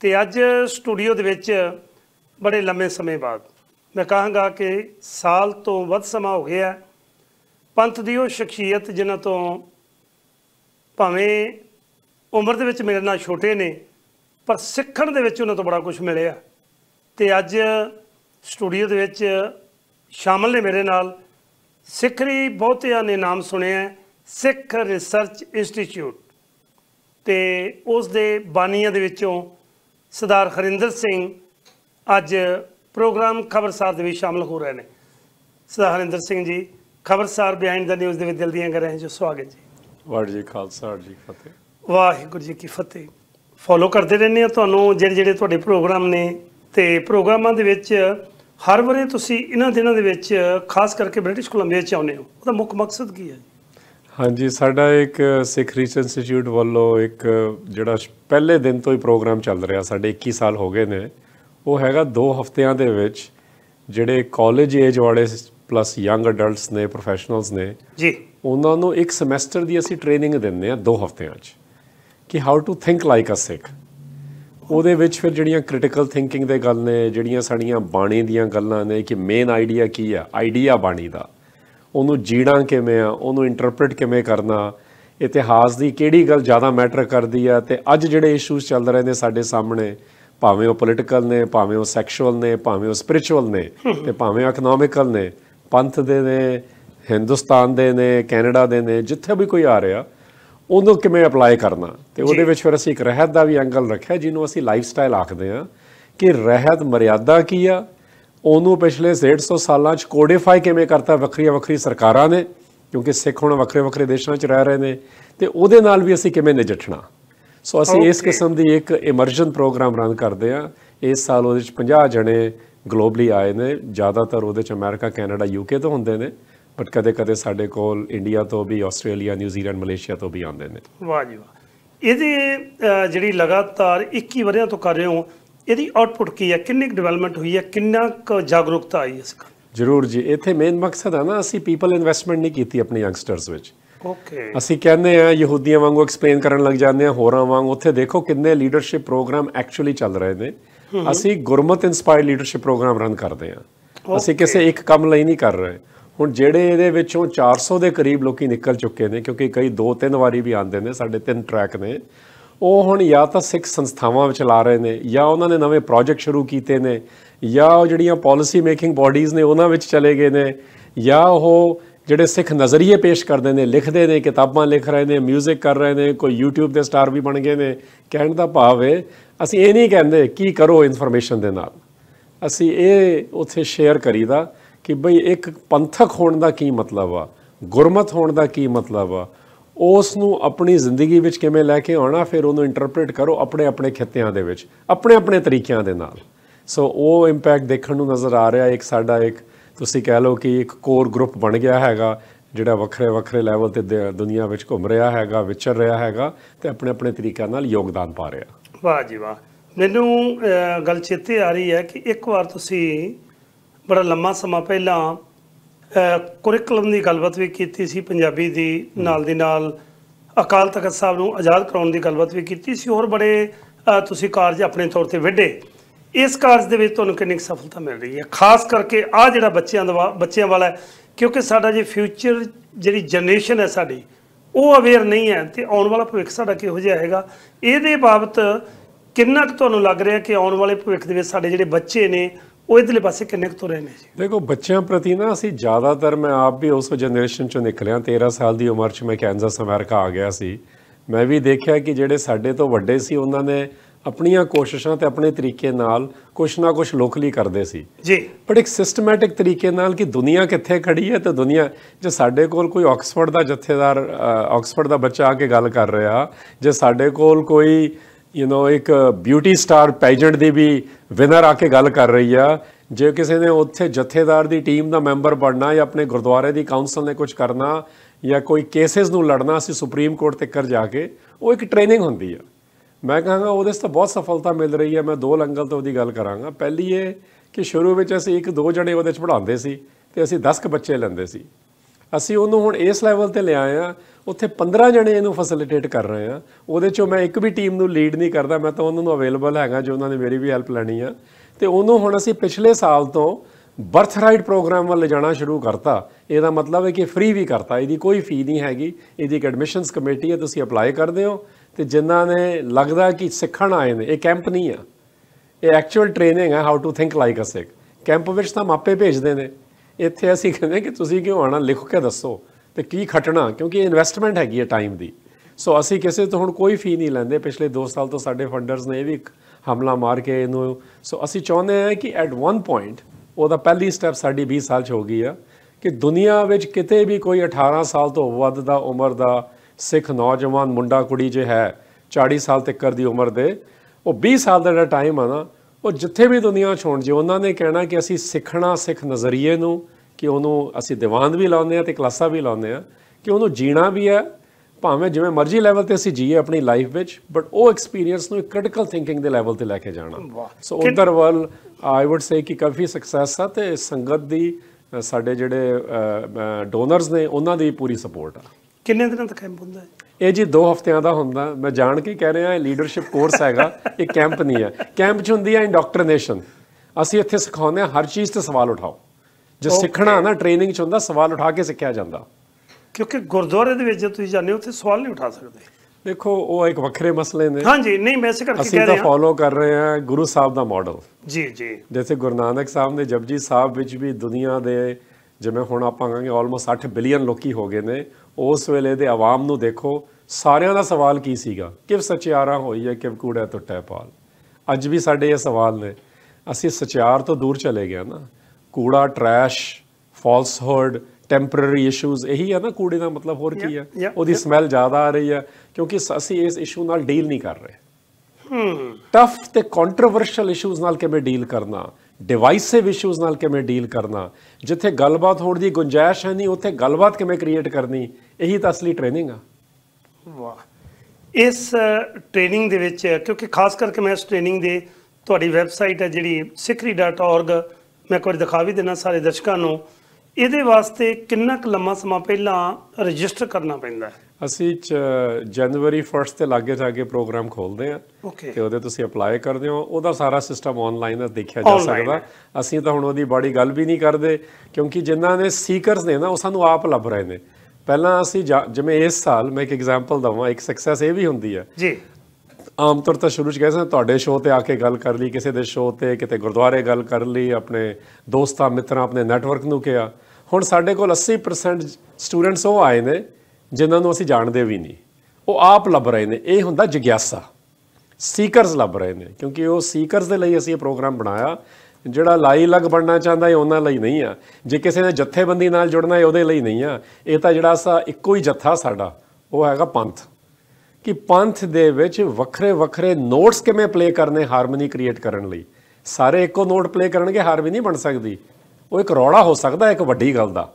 ਤੇ ਅੱਜ ਸਟੂਡੀਓ ਦੇ ਵਿੱਚ ਬੜੇ ਲੰਮੇ ਸਮੇਂ ਬਾਅਦ ਮੈਂ ਕਹਾਂਗਾ ਕਿ ਸਾਲ ਤੋਂ ਵੱਧ ਸਮਾਂ ਹੋ ਗਿਆ ਪੰਥ ਦੀ ਉਹ ਸ਼ਖਸੀਅਤ ਜਿਨ੍ਹਾਂ ਤੋਂ ਭਾਵੇਂ ਉਮਰ ਦੇ ਵਿੱਚ ਮੇਰੇ ਨਾਲ ਛੋਟੇ ਨੇ ਪਰ ਸਿੱਖਣ ਦੇ ਵਿੱਚ ਉਹਨਾਂ ਤੋਂ ਬੜਾ ਕੁਝ ਮਿਲਿਆ ਤੇ ਅੱਜ ਸਟੂਡੀਓ ਦੇ ਵਿੱਚ ਸ਼ਾਮਲ ਨੇ ਮੇਰੇ ਨਾਲ ਸਿੱਖਰੀ ਬਹੁਤਿਆਂ ਨੇ ਨਾਮ ਸੁਣਿਆ ਸਿੱਖ ਰਿਸਰਚ ਇੰਸਟੀਚਿਊਟ ਤੇ ਉਸ ਦੇ ਬਾਨੀਆਂ ਦੇ ਵਿੱਚੋਂ ਸਰਦਾਰ ਖਰਿੰਦਰ ਸਿੰਘ ਅੱਜ ਪ੍ਰੋਗਰਾਮ ਖਬਰਸਾਰ ਦੇ ਵਿੱਚ ਸ਼ਾਮਲ ਹੋ ਰਹੇ ਨੇ ਸਰਦਾਰ ਹਰਿੰਦਰ ਸਿੰਘ ਜੀ ਖਬਰਸਾਰ ਬਿਹਾਈਂਡ ਦਾ ਨਿਊਜ਼ ਦੇ ਵਿੱਚ ਦਿਲ ਦੀਆਂ ਕਰ ਰਹੇ ਜੋ ਸਵਾਗਤ ਜੀ ਵਾਹਿਗੁਰੂ ਜੀ ਖਾਲਸਾ ਜੀ ਫਤਿਹ ਵਾਹਿਗੁਰੂ ਜੀ ਕੀ ਫਤਿਹ ਫੋਲੋ ਕਰਦੇ ਰਹਿੰਦੇ ਆ ਤੁਹਾਨੂੰ ਜਿਹੜੇ ਜਿਹੜੇ ਤੁਹਾਡੇ ਪ੍ਰੋਗਰਾਮ ਨੇ ਤੇ ਪ੍ਰੋਗਰਾਮਾਂ ਦੇ ਵਿੱਚ ਹਰ ਵਾਰੇ ਤੁਸੀਂ ਇਹਨਾਂ ਦਿਨਾਂ ਦੇ ਵਿੱਚ ਖਾਸ ਕਰਕੇ ਬ੍ਰਿਟਿਸ਼ ਕੋਲੰਬੀਆ ਚ ਆਉਂਦੇ ਹੋ ਉਹਦਾ ਮੁੱਖ ਮਕਸਦ ਕੀ ਹੈ ਹਾਂਜੀ ਸਾਡਾ ਇੱਕ ਸਿੱਖ ਰੀਸਰਚ ਇੰਸਟੀਚਿਊਟ ਵੱਲੋਂ ਇੱਕ ਜਿਹੜਾ ਪਹਿਲੇ ਦਿਨ ਤੋਂ ਹੀ ਪ੍ਰੋਗਰਾਮ ਚੱਲ ਰਿਹਾ ਸਾਡੇ 21 ਸਾਲ ਹੋ ਗਏ ਨੇ ਉਹ ਹੈਗਾ 2 ਹਫ਼ਤਿਆਂ ਦੇ ਵਿੱਚ ਜਿਹੜੇ ਕਾਲਜ ਏਜ ਵਾਲੇ ਪਲੱਸ ਯੰਗ ਅਡਲਟਸ ਨੇ ਪ੍ਰੋਫੈਸ਼ਨਲਸ ਨੇ ਜੀ ਉਹਨਾਂ ਨੂੰ ਇੱਕ ਸਮੈਸਟਰ ਦੀ ਅਸੀਂ ਟ੍ਰੇਨਿੰਗ ਦਿੰਦੇ ਆ 2 ਹਫ਼ਤਿਆਂ 'ਚ ਕਿ how to think like a Sikh ਉਹਦੇ ਵਿੱਚ ਫਿਰ ਜਿਹੜੀਆਂ ਕ੍ਰਿਟੀਕਲ ਥਿੰਕਿੰਗ ਦੇ ਗੱਲ ਨੇ ਜਿਹੜੀਆਂ ਸਾਡੀਆਂ ਬਾਣੀ ਦੀਆਂ ਗੱਲਾਂ ਨੇ ਕਿ ਮੇਨ ਆਈਡੀਆ ਕੀ ਆ ਆਈਡੀਆ ਬਾਣੀ ਦਾ ਉਹਨੂੰ ਜੀਣਾ ਕਿਵੇਂ ਆ ਉਹਨੂੰ ਇੰਟਰਪ੍ਰੀਟ ਕਿਵੇਂ ਕਰਨਾ ਇਤਿਹਾਸ ਦੀ ਕਿਹੜੀ ਗੱਲ ਜ਼ਿਆਦਾ ਮੈਟਰ ਕਰਦੀ ਆ ਤੇ ਅੱਜ ਜਿਹੜੇ ਇਸ਼ੂਸ ਚੱਲ ਰਹੇ ਨੇ ਸਾਡੇ ਸਾਹਮਣੇ ਭਾਵੇਂ ਉਹ ਪੋਲਿਟੀਕਲ ਨੇ ਭਾਵੇਂ ਉਹ ਸੈਕਸ਼ੂਅਲ ਨੇ ਭਾਵੇਂ ਉਹ ਸਪਿਰਚੁਅਲ ਨੇ ਤੇ ਭਾਵੇਂ ਇਕਨੋਮਿਕਲ ਨੇ ਪੰਥ ਦੇ ਨੇ ਹਿੰਦੁਸਤਾਨ ਦੇ ਨੇ ਕੈਨੇਡਾ ਦੇ ਨੇ ਜਿੱਥੇ ਵੀ ਕੋਈ ਆ ਰਿਹਾ ਉਹਨੂੰ ਕਿਵੇਂ ਅਪਲਾਈ ਕਰਨਾ ਤੇ ਉਹਦੇ ਵਿੱਚ ਫਿਰ ਅਸੀਂ ਇੱਕ ਰਹਿਤ ਦਾ ਵੀ ਐਂਗਲ ਰੱਖਿਆ ਜਿਹਨੂੰ ਅਸੀਂ ਲਾਈਫ ਸਟਾਈਲ ਆਖਦੇ ਆ ਕਿ ਰਹਿਤ ਮਰਿਆਦਾ ਕੀ ਆ ਉਹਨੂੰ ਪਿਛਲੇ 150 ਸਾਲਾਂ 'ਚ ਕੋਡਿਫਾਈ ਕਿਵੇਂ ਕਰਤਾ ਵੱਖਰੀਆਂ ਵੱਖਰੀ ਸਰਕਾਰਾਂ ਨੇ ਕਿਉਂਕਿ ਸਿੱਖ ਹੁਣ ਵੱਖਰੇ ਵੱਖਰੇ ਦੇਸ਼ਾਂ 'ਚ ਰਹਿ ਰਹੇ ਨੇ ਤੇ ਉਹਦੇ ਨਾਲ ਵੀ ਅਸੀਂ ਕਿਵੇਂ ਨਜਿੱਠਣਾ ਸੋ ਅਸੀਂ ਇਸ ਕਿਸਮ ਦੀ ਇੱਕ ਇਮਰਜਨ ਪ੍ਰੋਗਰਾਮ ਰਨ ਕਰਦੇ ਆ ਇਸ ਸਾਲ ਉਹਦੇ 'ਚ 50 ਜਣੇ ਗਲੋਬਲੀ ਆਏ ਨੇ ਜ਼ਿਆਦਾਤਰ ਉਹਦੇ 'ਚ ਅਮਰੀਕਾ ਕੈਨੇਡਾ ਯੂਕੇ ਤੋਂ ਹੁੰਦੇ ਨੇ ਬਟ ਕਦੇ-ਕਦੇ ਸਾਡੇ ਕੋਲ ਇੰਡੀਆ ਤੋਂ ਵੀ ਆਸਟ੍ਰੇਲੀਆ ਨਿਊਜ਼ੀਲੈਂਡ ਮਲੇਸ਼ੀਆ ਤੋਂ ਵੀ ਆਉਂਦੇ ਨੇ ਵਾਹ ਜੀ ਵਾਹ ਇਹਦੇ ਜਿਹੜੀ ਲਗਾਤਾਰ 21 ਵਰਿਆਂ ਤੋਂ ਕਰ ਰਹੇ ਹੋ ਇਹਦੀ ਆਉਟਪੁੱਟ ਕੀ ਹੈ ਕਿੰਨੀ ਡਿਵੈਲਪਮੈਂਟ ਹੋਈ ਹੈ ਕਿੰਨਾ ਜਾਗਰੂਕਤਾ ਆਈ ਇਸ ਕਰ ਜ਼ਰੂਰ ਜੀ ਇੱਥੇ ਮੇਨ ਮਕਸਦ ਹੈ ਨਾ ਅਸੀਂ ਪੀਪਲ ਇਨਵੈਸਟਮੈਂਟ ਨਹੀਂ ਕੀਤੀ ਆਪਣੇ ਯੰਗਸਟਰਸ ਵਿੱਚ ਓਕੇ ਅਸੀਂ ਕਹਿੰਦੇ ਆ ਯਹੂਦੀਆਂ ਵਾਂਗੂ ਐਕਸਪਲੇਨ ਕਰਨ ਲੱਗ ਜਾਂਦੇ ਆ ਹੋਰਾਂ ਵਾਂਗ ਉੱਥੇ ਦੇਖੋ ਕਿੰਨੇ ਲੀਡਰਸ਼ਿਪ ਪ੍ਰੋਗਰਾਮ ਐਕਚੁਅਲੀ ਚੱਲ ਰਹੇ ਨੇ ਅਸੀਂ Gurmat inspire leadership program run ਕਰਦੇ ਆ ਅਸੀਂ ਕਿਸੇ ਇੱਕ ਕੰਮ ਲਈ ਨਹੀਂ ਕਰ ਰਹੇ ਹੁਣ ਜਿਹੜੇ ਇਹਦੇ ਵਿੱਚੋਂ 400 ਦੇ ਕਰੀਬ ਲੋਕੀ ਨਿਕਲ ਚੁੱਕੇ ਨੇ ਕਿਉਂਕਿ ਕਈ ਦੋ ਤਿੰਨ ਵਾਰੀ ਵੀ ਆਉਂਦੇ ਨੇ ਸਾਡੇ ਤਿੰਨ ਟਰੈਕ ਨੇ ਉਹ ਹੁਣ ਜਾਂ ਤਾਂ ਸਿੱਖ ਸੰਸਥਾਵਾਂ ਵਿੱਚ ਲਾ ਰਹੇ ਨੇ ਜਾਂ ਉਹਨਾਂ ਨੇ ਨਵੇਂ ਪ੍ਰੋਜੈਕਟ ਸ਼ੁਰੂ ਕੀਤੇ ਨੇ ਜਾਂ ਉਹ ਜਿਹੜੀਆਂ ਪਾਲਿਸੀ ਮੇਕਿੰਗ ਬਾਡੀਜ਼ ਨੇ ਉਹਨਾਂ ਵਿੱਚ ਚਲੇ ਗਏ ਨੇ ਜਾਂ ਉਹ ਜਿਹੜੇ ਸਿੱਖ ਨਜ਼ਰੀਏ ਪੇਸ਼ ਕਰਦੇ ਨੇ ਲਿਖਦੇ ਨੇ ਕਿਤਾਬਾਂ ਲਿਖ ਰਹੇ ਨੇ 뮤직 ਕਰ ਰਹੇ ਨੇ ਕੋਈ YouTube ਦੇ ਸਟਾਰ ਵੀ ਬਣ ਗਏ ਨੇ ਕਹਿਣ ਦਾ ਭਾਵ ਹੈ ਅਸੀਂ ਇਹ ਨਹੀਂ ਕਹਿੰਦੇ ਕੀ ਕਰੋ ਇਨਫੋਰਮੇਸ਼ਨ ਦੇ ਨਾਲ ਅਸੀਂ ਇਹ ਉੱਥੇ ਸ਼ੇਅਰ ਕਰੀਦਾ ਕਿ ਬਈ ਇੱਕ ਪੰਥਕ ਹੋਣ ਦਾ ਕੀ ਮਤਲਬ ਆ ਗੁਰਮਤ ਹੋਣ ਦਾ ਕੀ ਮਤਲਬ ਆ ਉਸ ਨੂੰ ਆਪਣੀ ਜ਼ਿੰਦਗੀ ਵਿੱਚ ਕਿਵੇਂ ਲੈ ਕੇ ਆਉਣਾ ਫਿਰ ਉਹਨੂੰ ਇੰਟਰਪ੍ਰੀਟ ਕਰੋ ਆਪਣੇ ਆਪਣੇ ਖਿੱਤਿਆਂ ਦੇ ਵਿੱਚ ਆਪਣੇ ਆਪਣੇ ਤਰੀਕਿਆਂ ਦੇ ਨਾਲ ਸੋ ਉਹ ਇੰਪੈਕਟ ਦੇਖਣ ਨੂੰ ਨਜ਼ਰ ਆ ਰਿਹਾ ਇੱਕ ਸਾਡਾ ਇੱਕ ਤੁਸੀਂ ਕਹਿ ਲਓ ਕਿ ਇੱਕ ਕੋਰ ਗਰੁੱਪ ਬਣ ਗਿਆ ਹੈਗਾ ਜਿਹੜਾ ਵੱਖਰੇ ਵੱਖਰੇ ਲੈਵਲ ਤੇ ਦੁਨੀਆ ਵਿੱਚ ਘੁੰਮ ਰਿਹਾ ਹੈਗਾ ਵਿਚਰ ਰਿਹਾ ਹੈਗਾ ਤੇ ਆਪਣੇ ਆਪਣੇ ਤਰੀਕਿਆਂ ਨਾਲ ਯੋਗਦਾਨ ਪਾ ਰਿਹਾ ਵਾਹ ਜੀ ਵਾਹ ਮੈਨੂੰ ਗੱਲ ਚੇਤੇ ਆ ਰਹੀ ਹੈ ਕਿ ਇੱਕ ਵਾਰ ਤੁਸੀਂ ਬੜਾ ਲੰਮਾ ਸਮਾਂ ਪਹਿਲਾਂ ਕੁਰਿਕਲਮ ਦੀ ਗੱਲਬਾਤ ਵੀ ਕੀਤੀ ਸੀ ਪੰਜਾਬੀ ਦੀ ਨਾਲ ਦੀ ਨਾਲ ਅਕਾਲ ਤਖਤ ਸਾਹਿਬ ਨੂੰ ਆਜ਼ਾਦ ਕਰਾਉਣ ਦੀ ਗੱਲਬਾਤ ਵੀ ਕੀਤੀ ਸੀ ਹੋਰ ਬੜੇ ਤੁਸੀਂ ਕਾਰਜ ਆਪਣੇ ਤੌਰ ਤੇ ਵਿੱਢੇ ਇਸ ਕਾਰਜ ਦੇ ਵਿੱਚ ਤੁਹਾਨੂੰ ਕਿੰਨੀ ਸਫਲਤਾ ਮਿਲ ਰਹੀ ਹੈ ਖਾਸ ਕਰਕੇ ਆ ਜਿਹੜਾ ਬੱਚਿਆਂ ਦਾ ਬੱਚਿਆਂ ਵਾਲਾ ਕਿਉਂਕਿ ਸਾਡਾ ਜੇ ਫਿਊਚਰ ਜਿਹੜੀ ਜਨਰੇਸ਼ਨ ਹੈ ਸਾਡੀ ਉਹ ਅਵੇਅਰ ਨਹੀਂ ਹੈ ਤੇ ਆਉਣ ਵਾਲਾ ਭਵਿੱਖ ਸਾਡਾ ਕਿਹੋ ਜਿਹਾ ਹੈਗਾ ਇਹਦੇ ਬਾਬਤ ਕਿੰਨਾ ਕੁ ਤੁਹਾਨੂੰ ਲੱਗ ਰਿਹਾ ਕਿ ਆਉਣ ਵਾਲੇ ਭਵਿੱਖ ਦੇ ਵਿੱਚ ਸਾਡੇ ਜਿਹੜੇ ਬੱਚੇ ਨੇ ਉਹ ਇਧਰਲੇ ਪਾਸੇ ਕਨੈਕਟ ਹੋ ਰਹੇ ਨੇ ਜੀ ਦੇਖੋ ਬੱਚਿਆਂ ਪ੍ਰਤੀ ਨਾ ਅਸੀਂ ਜ਼ਿਆਦਾਤਰ ਮੈਂ ਆਪ ਵੀ ਉਸ ਜਨਰੇਸ਼ਨ ਚੋਂ ਨਿਕਲਿਆ 13 ਸਾਲ ਦੀ ਉਮਰ 'ਚ ਮੈਂ ਕੈਨਜ਼ਾਸ ਅਮਰੀਕਾ ਆ ਗਿਆ ਸੀ ਮੈਂ ਵੀ ਦੇਖਿਆ ਕਿ ਜਿਹੜੇ ਸਾਡੇ ਤੋਂ ਵੱਡੇ ਸੀ ਉਹਨਾਂ ਨੇ ਆਪਣੀਆਂ ਕੋਸ਼ਿਸ਼ਾਂ ਤੇ ਆਪਣੇ ਤਰੀਕੇ ਨਾਲ ਕੁਛ ਨਾ ਕੁਛ ਲੋਕਲੀ ਕਰਦੇ ਸੀ ਜੀ ਬਟ ਇੱਕ ਸਿਸਟਮੈਟਿਕ ਤਰੀਕੇ ਨਾਲ ਕਿ ਦੁਨੀਆ ਕਿੱਥੇ ਖੜੀ ਹੈ ਤੇ ਦੁਨੀਆ ਜੇ ਸਾਡੇ ਕੋਲ ਕੋਈ ਆਕਸਫੋਰਡ ਦਾ ਜਥੇਦਾਰ ਆਕਸਫੋਰਡ ਦਾ ਬੱਚਾ ਆ ਕੇ ਗੱਲ ਕਰ ਰਿਹਾ ਜੇ ਸਾਡੇ ਕੋਲ ਕੋਈ ਯੂ نو ਇੱਕ ਬਿਊਟੀ ਸਟਾਰ ਪੈਜੈਂਟ ਦੀ ਵੀ ਵਿਨਰ ਆ ਕੇ ਗੱਲ ਕਰ ਰਹੀ ਆ ਜੇ ਕਿਸੇ ਨੇ ਉੱਥੇ ਜਥੇਦਾਰ ਦੀ ਟੀਮ ਦਾ ਮੈਂਬਰ ਬਣਨਾ ਜਾਂ ਆਪਣੇ ਗੁਰਦੁਆਰੇ ਦੀ ਕਾਉਂਸਲ ਨੇ ਕੁਝ ਕਰਨਾ ਜਾਂ ਕੋਈ ਕੇਸਸ ਨੂੰ ਲੜਨਾ ਸੀ ਸੁਪਰੀਮ ਕੋਰਟ ਤੱਕ ਜਾ ਕੇ ਉਹ ਇੱਕ ਟ੍ਰੇਨਿੰਗ ਹੁੰਦੀ ਆ ਮੈਂ ਕਹਾਂਗਾ ਉਹਦੇ ਤੋਂ ਬਹੁਤ ਸਫਲਤਾ ਮਿਲ ਰਹੀ ਆ ਮੈਂ ਦੋ ਲੰਗਲ ਤੋਂ ਉਹਦੀ ਗੱਲ ਕਰਾਂਗਾ ਪਹਿਲੀ ਇਹ ਕਿ ਸ਼ੁਰੂ ਵਿੱਚ ਅਸੀਂ ਇੱਕ ਦੋ ਜਣੇ ਉਹਦੇ ਚ ਪੜਾਉਂਦੇ ਸੀ ਤੇ ਅਸੀਂ 10 ਕ ਬੱਚੇ ਲੈਂਦੇ ਸੀ ਅਸੀਂ ਉਹਨੂੰ ਹੁਣ ਇਸ ਲੈਵਲ ਤੇ ਲਿਆਏ ਆ ਉੱਥੇ 15 ਜਣੇ ਇਹਨੂੰ ਫੈਸਿਲਿਟੇਟ ਕਰ ਰਹੇ ਆ ਉਹਦੇ ਚੋਂ ਮੈਂ ਇੱਕ ਵੀ ਟੀਮ ਨੂੰ ਲੀਡ ਨਹੀਂ ਕਰਦਾ ਮੈਂ ਤਾਂ ਉਹਨਾਂ ਨੂੰ ਅਵੇਲੇਬਲ ਹੈਗਾ ਜੋ ਉਹਨਾਂ ਨੇ ਮੇਰੀ ਵੀ ਹੈਲਪ ਲੈਣੀ ਆ ਤੇ ਉਹਨੂੰ ਹੁਣ ਅਸੀਂ ਪਿਛਲੇ ਸਾਲ ਤੋਂ ਬਰਥ ਰਾਈਟ ਪ੍ਰੋਗਰਾਮ ਵੱਲ ਜਾਣਾ ਸ਼ੁਰੂ ਕਰਤਾ ਇਹਦਾ ਮਤਲਬ ਹੈ ਕਿ ਫ੍ਰੀ ਵੀ ਕਰਤਾ ਇਹਦੀ ਕੋਈ ਫੀ ਨਹੀਂ ਹੈਗੀ ਇਹਦੀ ਇੱਕ ਐਡਮਿਸ਼ਨਸ ਕਮੇਟੀ ਹੈ ਤੁਸੀਂ ਅਪਲਾਈ ਕਰਦੇ ਹੋ ਤੇ ਜਿਨ੍ਹਾਂ ਨੇ ਲੱਗਦਾ ਕਿ ਸਿੱਖਣ ਆਏ ਨੇ ਇਹ ਕੈਂਪ ਨਹੀਂ ਆ ਇਹ ਐਕਚੁਅਲ ਟ੍ਰੇਨਿੰਗ ਹੈ how to think like a Sikh camp ਵਿੱਚ ਤਾਂ ਮਾਪੇ ਭੇਜਦੇ ਨੇ ਇੱਥੇ ਅਸੀਂ ਕਹਿੰਦੇ ਕਿ ਤੁਸੀਂ ਕਿਉਂ ਆਣਾ ਲਿਖ ਕੇ ਦੱਸੋ ਤੇ ਕੀ ਖਟਣਾ ਕਿਉਂਕਿ ਇਨਵੈਸਟਮੈਂਟ ਹੈਗੀ ਹੈ ਟਾਈਮ ਦੀ ਸੋ ਅਸੀਂ ਕਿਸੇ ਤੋਂ ਹੁਣ ਕੋਈ ਫੀ ਨਹੀਂ ਲੈਂਦੇ ਪਿਛਲੇ 2 ਸਾਲ ਤੋਂ ਸਾਡੇ ਫੰਡਰਸ ਨੇ ਇਹ ਵੀ ਹਮਲਾ ਮਾਰ ਕੇ ਇਹਨੂੰ ਸੋ ਅਸੀਂ ਚਾਹੁੰਦੇ ਹਾਂ ਕਿ ਐਟ 1 ਪੁਆਇੰਟ ਉਹਦਾ ਪਹਿਲੀ ਸਟੈਪ ਸਾਡੀ 20 ਸਾਲ 'ਚ ਹੋ ਗਈ ਆ ਕਿ ਦੁਨੀਆ ਵਿੱਚ ਕਿਤੇ ਵੀ ਕੋਈ 18 ਸਾਲ ਤੋਂ ਵੱਧ ਦਾ ਉਮਰ ਦਾ ਸਿੱਖ ਨੌਜਵਾਨ ਮੁੰਡਾ ਕੁੜੀ ਜੇ ਹੈ 40 ਸਾਲ ਤੱਕ ਦੀ ਉਮਰ ਦੇ ਉਹ 20 ਸਾਲ ਦਾ ਟਾਈਮ ਆ ਨਾ ਉਹ ਜਿੱਥੇ ਵੀ ਦੁਨੀਆ ਛੋਣ ਜੇ ਉਹਨਾਂ ਨੇ ਕਹਿਣਾ ਕਿ ਅਸੀਂ ਸਿੱਖਣਾ ਸਿੱਖ ਨਜ਼ਰੀਏ ਨੂੰ ਕਿ ਉਹਨੂੰ ਅਸੀਂ ਦੀਵਾਨ ਵੀ ਲਾਉਂਦੇ ਆ ਤੇ ਕਲਾਸਾਂ ਵੀ ਲਾਉਂਦੇ ਆ ਕਿ ਉਹਨੂੰ ਜੀਣਾ ਵੀ ਹੈ ਭਾਵੇਂ ਜਿਵੇਂ ਮਰਜ਼ੀ ਲੈਵਲ ਤੇ ਅਸੀਂ ਜੀਏ ਆਪਣੀ ਲਾਈਫ ਵਿੱਚ ਬਟ ਉਹ ਐਕਸਪੀਰੀਅੰਸ ਨੂੰ ਕ੍ਰਿਟੀਕਲ ਥਿੰਕਿੰਗ ਦੇ ਲੈਵਲ ਤੇ ਲੈ ਕੇ ਜਾਣਾ ਸੋ ਉਧਰ ਵੱਲ ਆਈ ਊਡ ਸੇ ਕਿ ਕਾਫੀ ਸਕਸੈਸ ਆ ਤੇ ਸੰਗਤ ਦੀ ਸਾਡੇ ਜਿਹੜੇ ਡੋਨਰਸ ਨੇ ਉਹਨਾਂ ਦੀ ਪੂਰੀ ਸਪੋਰਟ ਆ ਕਿੰਨੇ ਦਿਨਾਂ ਦਾ ਕੈਂਪ ਹੁੰਦਾ ਹੈ ਇਹ ਜੀ 2 ਹਫ਼ਤਿਆਂ ਦਾ ਹੁੰਦਾ ਮੈਂ ਜਾਣ ਕੇ ਕਹਿ ਰਿਹਾ ਇਹ ਲੀਡਰਸ਼ਿਪ ਕੋਰਸ ਹੈਗਾ ਇਹ ਕੈਂਪ ਨਹੀਂ ਹੈ ਕੈਂਪ 'ਚ ਹੁੰਦੀ ਹੈ ਇੰਡੋਕਟ੍ਰਿਨੇਸ਼ਨ ਅਸੀਂ ਇੱਥੇ ਸਿਖਾਉਂਦੇ ਹਾਂ ਹਰ ਚੀਜ਼ ਤੇ ਸਵਾਲ ਉਠਾਓ ਜੇ ਸਿੱਖਣਾ ਨਾ ਟ੍ਰੇਨਿੰਗ 'ਚ ਹੁੰਦਾ ਸਵਾਲ ਉਠਾ ਕੇ ਸਿੱਖਿਆ ਜਾਂਦਾ ਕਿਉਂਕਿ ਗੁਰਦੁਆਰੇ ਦੇ ਵਿੱਚ ਜੇ ਤੁਸੀਂ ਜਾਂਦੇ ਹੋ ਉੱਥੇ ਸਵਾਲ ਨਹੀਂ ਉਠਾ ਸਕਦੇ ਦੇਖੋ ਉਹ ਇੱਕ ਵੱਖਰੇ ਮਸਲੇ ਨੇ ਹਾਂਜੀ ਨਹੀਂ ਮੈਂ ਇਸੇ ਕਰਕੇ ਕਹਿ ਰਿਹਾ ਅਸੀਂ ਤਾਂ ਫੋਲੋ ਕਰ ਰਹੇ ਹਾਂ ਗੁਰੂ ਸਾਹਿਬ ਦਾ ਮਾਡਲ ਜੀ ਜੀ ਜਿਵੇਂ ਗੁਰੂ ਨਾਨਕ ਸਾਹਿਬ ਨੇ ਜਪਜੀ ਸਾਹਿਬ ਵਿੱਚ ਵੀ ਦੁਨੀਆ ਦੇ ਜਿਵੇਂ ਹੁਣ ਆਪਾਂ ਕਹਾਂਗੇ ਆਲਮੋਸਟ 8 ਬਿਲੀਅਨ ਲੋਕੀ ਹੋ ਗਏ ਨੇ ਉਸ ਵੇਲੇ ਦੇ ਆਵਾਮ ਨੂੰ ਦੇਖੋ ਸਾਰਿਆਂ ਦਾ ਸਵਾਲ ਕੀ ਸੀਗਾ ਕਿਵ ਸਚਿਆਰਾ ਹੋਈ ਹੈ ਕਿਵ ਕੂੜਾ ਟੁੱਟਿਆ ਪਾਲ ਅੱਜ ਵੀ ਸਾਡੇ ਇਹ ਸਵਾਲ ਨੇ ਅਸੀਂ ਸਚਿਆਰ ਤੋਂ ਦੂਰ ਚਲੇ ਗਏ ਨਾ ਕੂੜਾ ਟਰੈਸ਼ ਫਾਲਸਹੂਡ ਟੈਂਪਰੇਰੀ ਇਸ਼ੂਜ਼ ਇਹੀ ਹੈ ਨਾ ਕੂੜੇ ਦਾ ਮਤਲਬ ਹੋਰ ਕੀ ਹੈ ਉਹਦੀ ਸਮੈਲ ਜ਼ਿਆਦਾ ਆ ਰਹੀ ਹੈ ਕਿਉਂਕਿ ਅਸੀਂ ਇਸ ਇਸ਼ੂ ਨਾਲ ਡੀਲ ਨਹੀਂ ਕਰ ਰਹੇ ਹਮ ਟਫ ਤੇ ਕੰਟਰੋਵਰਸ਼ਲ ਇਸ਼ੂਜ਼ ਨਾਲ ਕਿਵੇਂ ਡੀਲ ਕਰਨਾ ਡਿਵਾਈਸਿਵ ਇਸ਼ੂਸ ਨਾਲ ਕਿਵੇਂ ਡੀਲ ਕਰਨਾ ਜਿੱਥੇ ਗੱਲਬਾਤ ਹੋਣ ਦੀ ਗੁੰਜਾਇਸ਼ ਹੈ ਨਹੀਂ ਉੱਥੇ ਗੱਲਬਾਤ ਕਿਵੇਂ ਕ੍ਰੀਏਟ ਕਰਨੀ ਇਹੀ ਤਾਂ ਅਸਲੀ ਟ੍ਰੇਨਿੰਗ ਆ ਵਾਹ ਇਸ ਟ੍ਰੇਨਿੰਗ ਦੇ ਵਿੱਚ ਕਿਉਂਕਿ ਖਾਸ ਕਰਕੇ ਮੈਂ ਇਸ ਟ੍ਰੇਨਿੰਗ ਦੇ ਤੁਹਾਡੀ ਵੈਬਸਾਈਟ ਹੈ ਜਿਹੜੀ sikri.org ਮੈਂ ਇੱਕ ਵਾਰ ਦਿਖਾ ਵੀ ਦੇਣਾ ਸਾਰੇ ਦਰਸ਼ਕਾਂ ਨੂੰ ਇਹਦੇ ਵਾਸਤੇ ਕਿੰਨਾ ਕੁ ਲੰਮਾ ਸਮਾਂ ਪਹਿਲਾਂ ਰਜਿਸਟਰ ਕਰਨਾ ਪੈਂਦਾ ਹੈ ਅਸੀਂ ਜਨਵਰੀ 1 ਤੇ ਲਾਗੇ ਜਾ ਕੇ ਪ੍ਰੋਗਰਾਮ ਖੋਲਦੇ ਆ ਤੇ ਉਹਦੇ ਤੁਸੀਂ ਅਪਲਾਈ ਕਰਦੇ ਹੋ ਉਹਦਾ ਸਾਰਾ ਸਿਸਟਮ ਆਨਲਾਈਨ ਦੇਖਿਆ ਜਾ ਸਕਦਾ ਅਸੀਂ ਤਾਂ ਹੁਣ ਉਹਦੀ ਬਾੜੀ ਗੱਲ ਵੀ ਨਹੀਂ ਕਰਦੇ ਕਿਉਂਕਿ ਜਿਨ੍ਹਾਂ ਨੇ ਸੀਕਰਸ ਨੇ ਨਾ ਉਹ ਸਾਨੂੰ ਆਪ ਲੱਭ ਰਹੇ ਨੇ ਪਹਿਲਾਂ ਅਸੀਂ ਜਿਵੇਂ ਇਸ ਸਾਲ ਮੈਂ ਇੱਕ ਐਗਜ਼ਾਮਪਲ ਦਵਾਂ ਇੱਕ ਸਕਸੈਸ ਇਹ ਵੀ ਹੁੰਦੀ ਹੈ ਜੀ ਆਮ ਤੌਰ ਤੇ ਸ਼ੁਰੂ ਚ ਗਏ ਸਨ ਤੁਹਾਡੇ ਸ਼ੋਅ ਤੇ ਆ ਕੇ ਗੱਲ ਕਰ ਲਈ ਕਿਸੇ ਦੇ ਸ਼ੋਅ ਤੇ ਕਿਤੇ ਗੁਰਦੁਆਰੇ ਗੱਲ ਕਰ ਲਈ ਆਪਣੇ ਦੋਸਤਾਂ ਮਿੱਤਰਾਂ ਆਪਣੇ ਨੈਟਵਰਕ ਨੂੰ ਕਿਹਾ ਹੁਣ ਸਾਡੇ ਕੋਲ 80% ਸਟੂਡੈਂਟਸ ਉਹ ਆਏ ਨੇ ਜਿਨ੍ਹਾਂ ਨੂੰ ਅਸੀਂ ਜਾਣਦੇ ਵੀ ਨਹੀਂ ਉਹ ਆਪ ਲੱਭ ਰਹੇ ਨੇ ਇਹ ਹੁੰਦਾ ਜਿਗਿਆਸਾ ਸੀਕਰਸ ਲੱਭ ਰਹੇ ਨੇ ਕਿਉਂਕਿ ਉਹ ਸੀਕਰਸ ਦੇ ਲਈ ਅਸੀਂ ਇਹ ਪ੍ਰੋਗਰਾਮ ਬਣਾਇਆ ਜਿਹੜਾ ਲਾਈ ਲਗ ਬਣਨਾ ਚਾਹੁੰਦਾ ਹੈ ਉਹਨਾਂ ਲਈ ਨਹੀਂ ਆ ਜੇ ਕਿਸੇ ਨੇ ਜਥੇਬੰਦੀ ਨਾਲ ਜੁੜਨਾ ਹੈ ਉਹਦੇ ਲਈ ਨਹੀਂ ਆ ਇਹ ਤਾਂ ਜਿਹੜਾ ਸਾ ਇੱਕੋ ਹੀ ਜਥਾ ਸਾਡਾ ਉਹ ਹੈਗਾ ਪੰਥ ਕਿ ਪੰਥ ਦੇ ਵਿੱਚ ਵੱਖਰੇ ਵੱਖਰੇ ਨੋਟਸ ਕਿਵੇਂ ਪਲੇ ਕਰਨੇ ਹਾਰਮਨੀ ਕ੍ਰੀਏਟ ਕਰਨ ਲਈ ਸਾਰੇ ਇੱਕੋ ਨੋਟ ਪਲੇ ਕਰਨਗੇ ਹਾਰਮਨੀ ਬਣ ਸਕਦੀ ਉਹ ਇੱਕ ਰੌਲਾ ਹੋ ਸਕਦਾ ਇੱਕ ਵੱਡੀ ਗੱਲ ਦਾ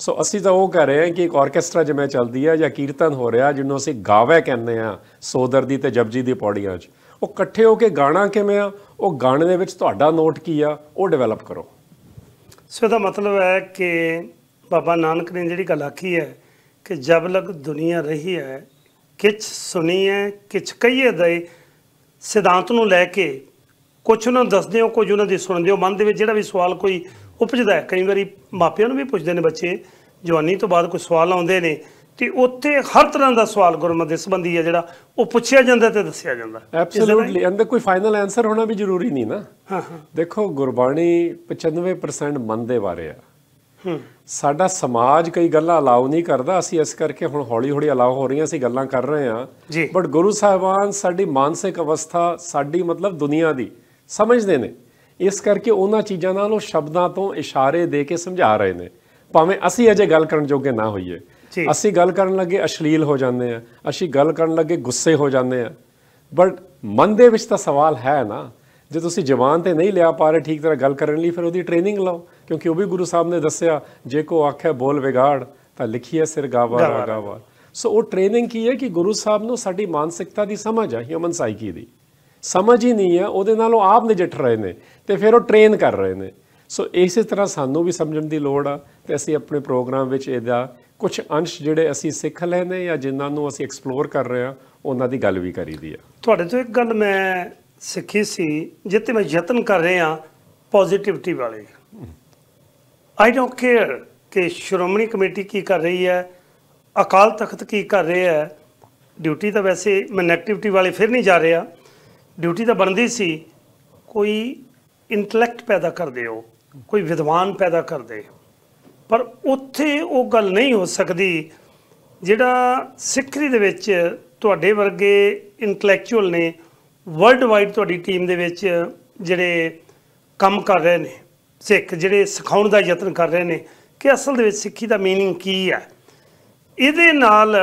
ਸੋ ਅਸੀਂ ਤਾਂ ਉਹ ਕਰ ਰਹੇ ਹਾਂ ਕਿ ਇੱਕ ਆਰਕੈਸਟਰਾ ਜਿਵੇਂ ਚੱਲਦੀ ਆ ਜਾਂ ਕੀਰਤਨ ਹੋ ਰਿਹਾ ਜਿਹਨੂੰ ਅਸੀਂ ਗਾਵੇ ਕਹਿੰਦੇ ਆ ਸੋਦਰ ਦੀ ਤੇ ਜਪਜੀ ਦੀ ਪੌੜੀਆਂ 'ਚ ਉਹ ਇਕੱਠੇ ਹੋ ਕੇ ਗਾਣਾ ਕਿਵੇਂ ਆ ਉਹ ਗਾਣੇ ਦੇ ਵਿੱਚ ਤੁਹਾਡਾ ਨੋਟ ਕੀ ਆ ਉਹ ਡਿਵੈਲਪ ਕਰੋ ਸੋ ਇਹਦਾ ਮਤਲਬ ਹੈ ਕਿ ਬਾਬਾ ਨਾਨਕ ਨੇ ਜਿਹੜੀ ਗੱਲ ਆਖੀ ਹੈ ਕਿ ਜਬ ਲਗ ਦੁਨੀਆ ਰਹੀ ਹੈ ਕਿਛ ਸੁਣੀ ਹੈ ਕਿਛ ਕਹੀਏ ਦੇ ਸਿਧਾਂਤ ਨੂੰ ਲੈ ਕੇ ਕੁਝ ਉਹਨਾਂ ਨੂੰ ਦੱਸਦੇ ਹੋ ਕੁਝ ਉਹਨਾਂ ਦੀ ਸੁਣਦੇ ਹੋ ਮਨ ਦੇ ਵਿੱਚ ਜਿਹੜਾ ਵੀ ਸਵਾਲ ਕੋਈ ਉਪਜਦਾ ਹੈ ਕਈ ਵਾਰੀ ਮਾਪਿਆਂ ਨੂੰ ਵੀ ਪੁੱਛਦੇ ਨੇ ਬੱਚੇ ਜਵਾਨੀ ਤੋਂ ਬਾਅਦ ਕੋਈ ਸਵਾਲ ਆਉਂਦੇ ਨੇ ਤੇ ਉੱਥੇ ਹਰ ਤਰ੍ਹਾਂ ਦਾ ਸਵਾਲ ਗੁਰਮਤ ਦੇ ਸੰਬੰਧੀ ਹੈ ਜਿਹੜਾ ਉਹ ਪੁੱਛਿਆ ਜਾਂਦਾ ਤੇ ਦੱਸਿਆ ਜਾਂਦਾ ਐਬਸੋਲੂਟਲੀ ਅੰਦਰ ਕੋਈ ਫਾਈਨਲ ਆਨਸਰ ਹੋਣਾ ਵੀ ਜ਼ਰੂਰੀ ਨਹੀਂ ਨਾ ਹਾਂ ਹਾਂ ਦੇਖੋ ਗੁਰਬਾਣੀ 95% ਮਨ ਦੇ ਬਾਰੇ ਆ ਹੂੰ ਸਾਡਾ ਸਮਾਜ ਕਈ ਗੱਲਾਂ ਅਲਾਉ ਨਹੀਂ ਕਰਦਾ ਅਸੀਂ ਇਸ ਕਰਕੇ ਹੁਣ ਹੌਲੀ ਹੌਲੀ ਅਲਾਉ ਹੋ ਰਹੀਆਂ ਸੀ ਗੱਲਾਂ ਕਰ ਰਹੇ ਆ ਬਟ ਗੁਰੂ ਸਾਹਿਬਾਨ ਸਾਡੀ ਮਾਨਸਿਕ ਅਵਸਥਾ ਸਾਡੀ ਮਤਲਬ ਦੁਨੀਆ ਦੀ ਸਮਝਦੇ ਨੇ ਇਸ ਕਰਕੇ ਉਹਨਾਂ ਚੀਜ਼ਾਂ ਨਾਲ ਉਹ ਸ਼ਬਦਾਂ ਤੋਂ ਇਸ਼ਾਰੇ ਦੇ ਕੇ ਸਮਝਾ ਰਹੇ ਨੇ ਭਾਵੇਂ ਅਸੀਂ ਅਜੇ ਗੱਲ ਕਰਨ ਜੋਗੇ ਨਾ ਹੋਈਏ ਅਸੀਂ ਗੱਲ ਕਰਨ ਲੱਗੇ ਅਸ਼ਲੀਲ ਹੋ ਜਾਂਦੇ ਆ ਅਸੀਂ ਗੱਲ ਕਰਨ ਲੱਗੇ ਗੁੱਸੇ ਹੋ ਜਾਂਦੇ ਆ ਬਟ ਮਨ ਦੇ ਵਿੱਚ ਤਾਂ ਸਵਾਲ ਹੈ ਨਾ ਜੇ ਤੁਸੀਂ ਜਵਾਨ ਤੇ ਨਹੀਂ ਲਿਆ ਪਾਰੇ ਠੀਕ ਤਰ੍ਹਾਂ ਗੱਲ ਕਰਨ ਲਈ ਫਿਰ ਉਹਦੀ ਟ੍ਰੇਨਿੰਗ ਲਾਓ ਕਿਉਂਕਿ ਉਹ ਵੀ ਗੁਰੂ ਸਾਹਿਬ ਨੇ ਦੱਸਿਆ ਜੇ ਕੋ ਆਖੇ ਬੋਲ ਵਿਗਾੜ ਤਾਂ ਲਿਖੀਏ ਸਿਰ ਗਾਵਾ ਗਾਵਾ ਸੋ ਉਹ ਟ੍ਰੇਨਿੰਗ ਕੀ ਹੈ ਕਿ ਗੁਰੂ ਸਾਹਿਬ ਨੂੰ ਸਾਡੀ ਮਾਨਸਿਕਤਾ ਦੀ ਸਮਝ ਆ ਹਿਊਮਨ ਸਾਈਕੀ ਦੀ ਸਮਝ ਹੀ ਨਹੀਂ ਆ ਉਹਦੇ ਨਾਲ ਉਹ ਆਪ ਨਜਿੱਠ ਰਹੇ ਨੇ ਤੇ ਫਿਰ ਉਹ ਟ੍ਰੇਨ ਕਰ ਰਹੇ ਨੇ ਸੋ ਇਸੇ ਤਰ੍ਹਾਂ ਸਾਨੂੰ ਵੀ ਸਮਝਣ ਦੀ ਲੋੜ ਆ ਤੇ ਅਸੀਂ ਆਪਣੇ ਪ੍ਰੋਗਰਾਮ ਵਿੱਚ ਇਹਦਾ ਕੁਝ ਅੰਸ਼ ਜਿਹੜੇ ਅਸੀਂ ਸਿੱਖ ਲਏ ਨੇ ਜਾਂ ਜਿਨ੍ਹਾਂ ਨੂੰ ਅਸੀਂ ਐਕਸਪਲੋਰ ਕਰ ਰਹੇ ਆ ਉਹਨਾਂ ਦੀ ਗੱਲ ਵੀ ਕਰੀਦੀ ਆ ਤੁਹਾਡੇ ਤੋਂ ਇੱਕ ਗੱਲ ਮੈਂ ਸਿੱਖੀ ਸੀ ਜਿੱਤੇ ਮੈਂ ਯਤਨ ਕਰ ਰਹੇ ਆ ਪੋਜ਼ਿਟਿਵਿਟੀ ਵਾਲੇ ਆਈ ਡੋਨਟ ਕੇਅਰ ਕਿ ਸ਼੍ਰੋਮਣੀ ਕਮੇਟੀ ਕੀ ਕਰ ਰਹੀ ਹੈ ਅਕਾਲ ਤਖਤ ਕੀ ਕਰ ਰਿਹਾ ਹੈ ਡਿਊਟੀ ਤਾਂ ਵੈਸੇ ਮੈਂ ਨੈਗੇਟਿਵਿਟੀ ਵਾਲੇ ਫਿਰ ਨਹੀਂ ਜਾ ਰਿਹਾ ਡਿਊਟੀ ਤਾਂ ਬਣਦੀ ਸੀ ਕੋਈ ਇੰਟੈਲੈਕਟ ਪੈਦਾ ਕਰ ਦਿਓ ਕੋਈ ਵਿਦਵਾਨ ਪੈਦਾ ਕਰ ਦੇ ਪਰ ਉੱਥੇ ਉਹ ਗੱਲ ਨਹੀਂ ਹੋ ਸਕਦੀ ਜਿਹੜਾ ਸਿੱਖਰੀ ਦੇ ਵਿੱਚ ਤੁਹਾਡੇ ਵਰਗੇ ਇੰਟੈਲੈਕਚੁਅਲ ਨੇ ਵਰਲਡ ਵਾਈਡ ਤੁਹਾਡੀ ਟੀਮ ਦੇ ਵਿੱਚ ਜਿਹੜੇ ਕੰਮ ਕਰ ਰਹੇ ਨੇ ਸਿੱਖ ਜਿਹੜੇ ਸਿਖਾਉਣ ਦਾ ਯਤਨ ਕਰ ਰਹੇ ਨੇ ਕਿ ਅਸਲ ਦੇ ਵਿੱਚ ਸਿੱਖੀ ਦਾ मीनिंग ਕੀ ਹੈ ਇਹਦੇ ਨਾਲ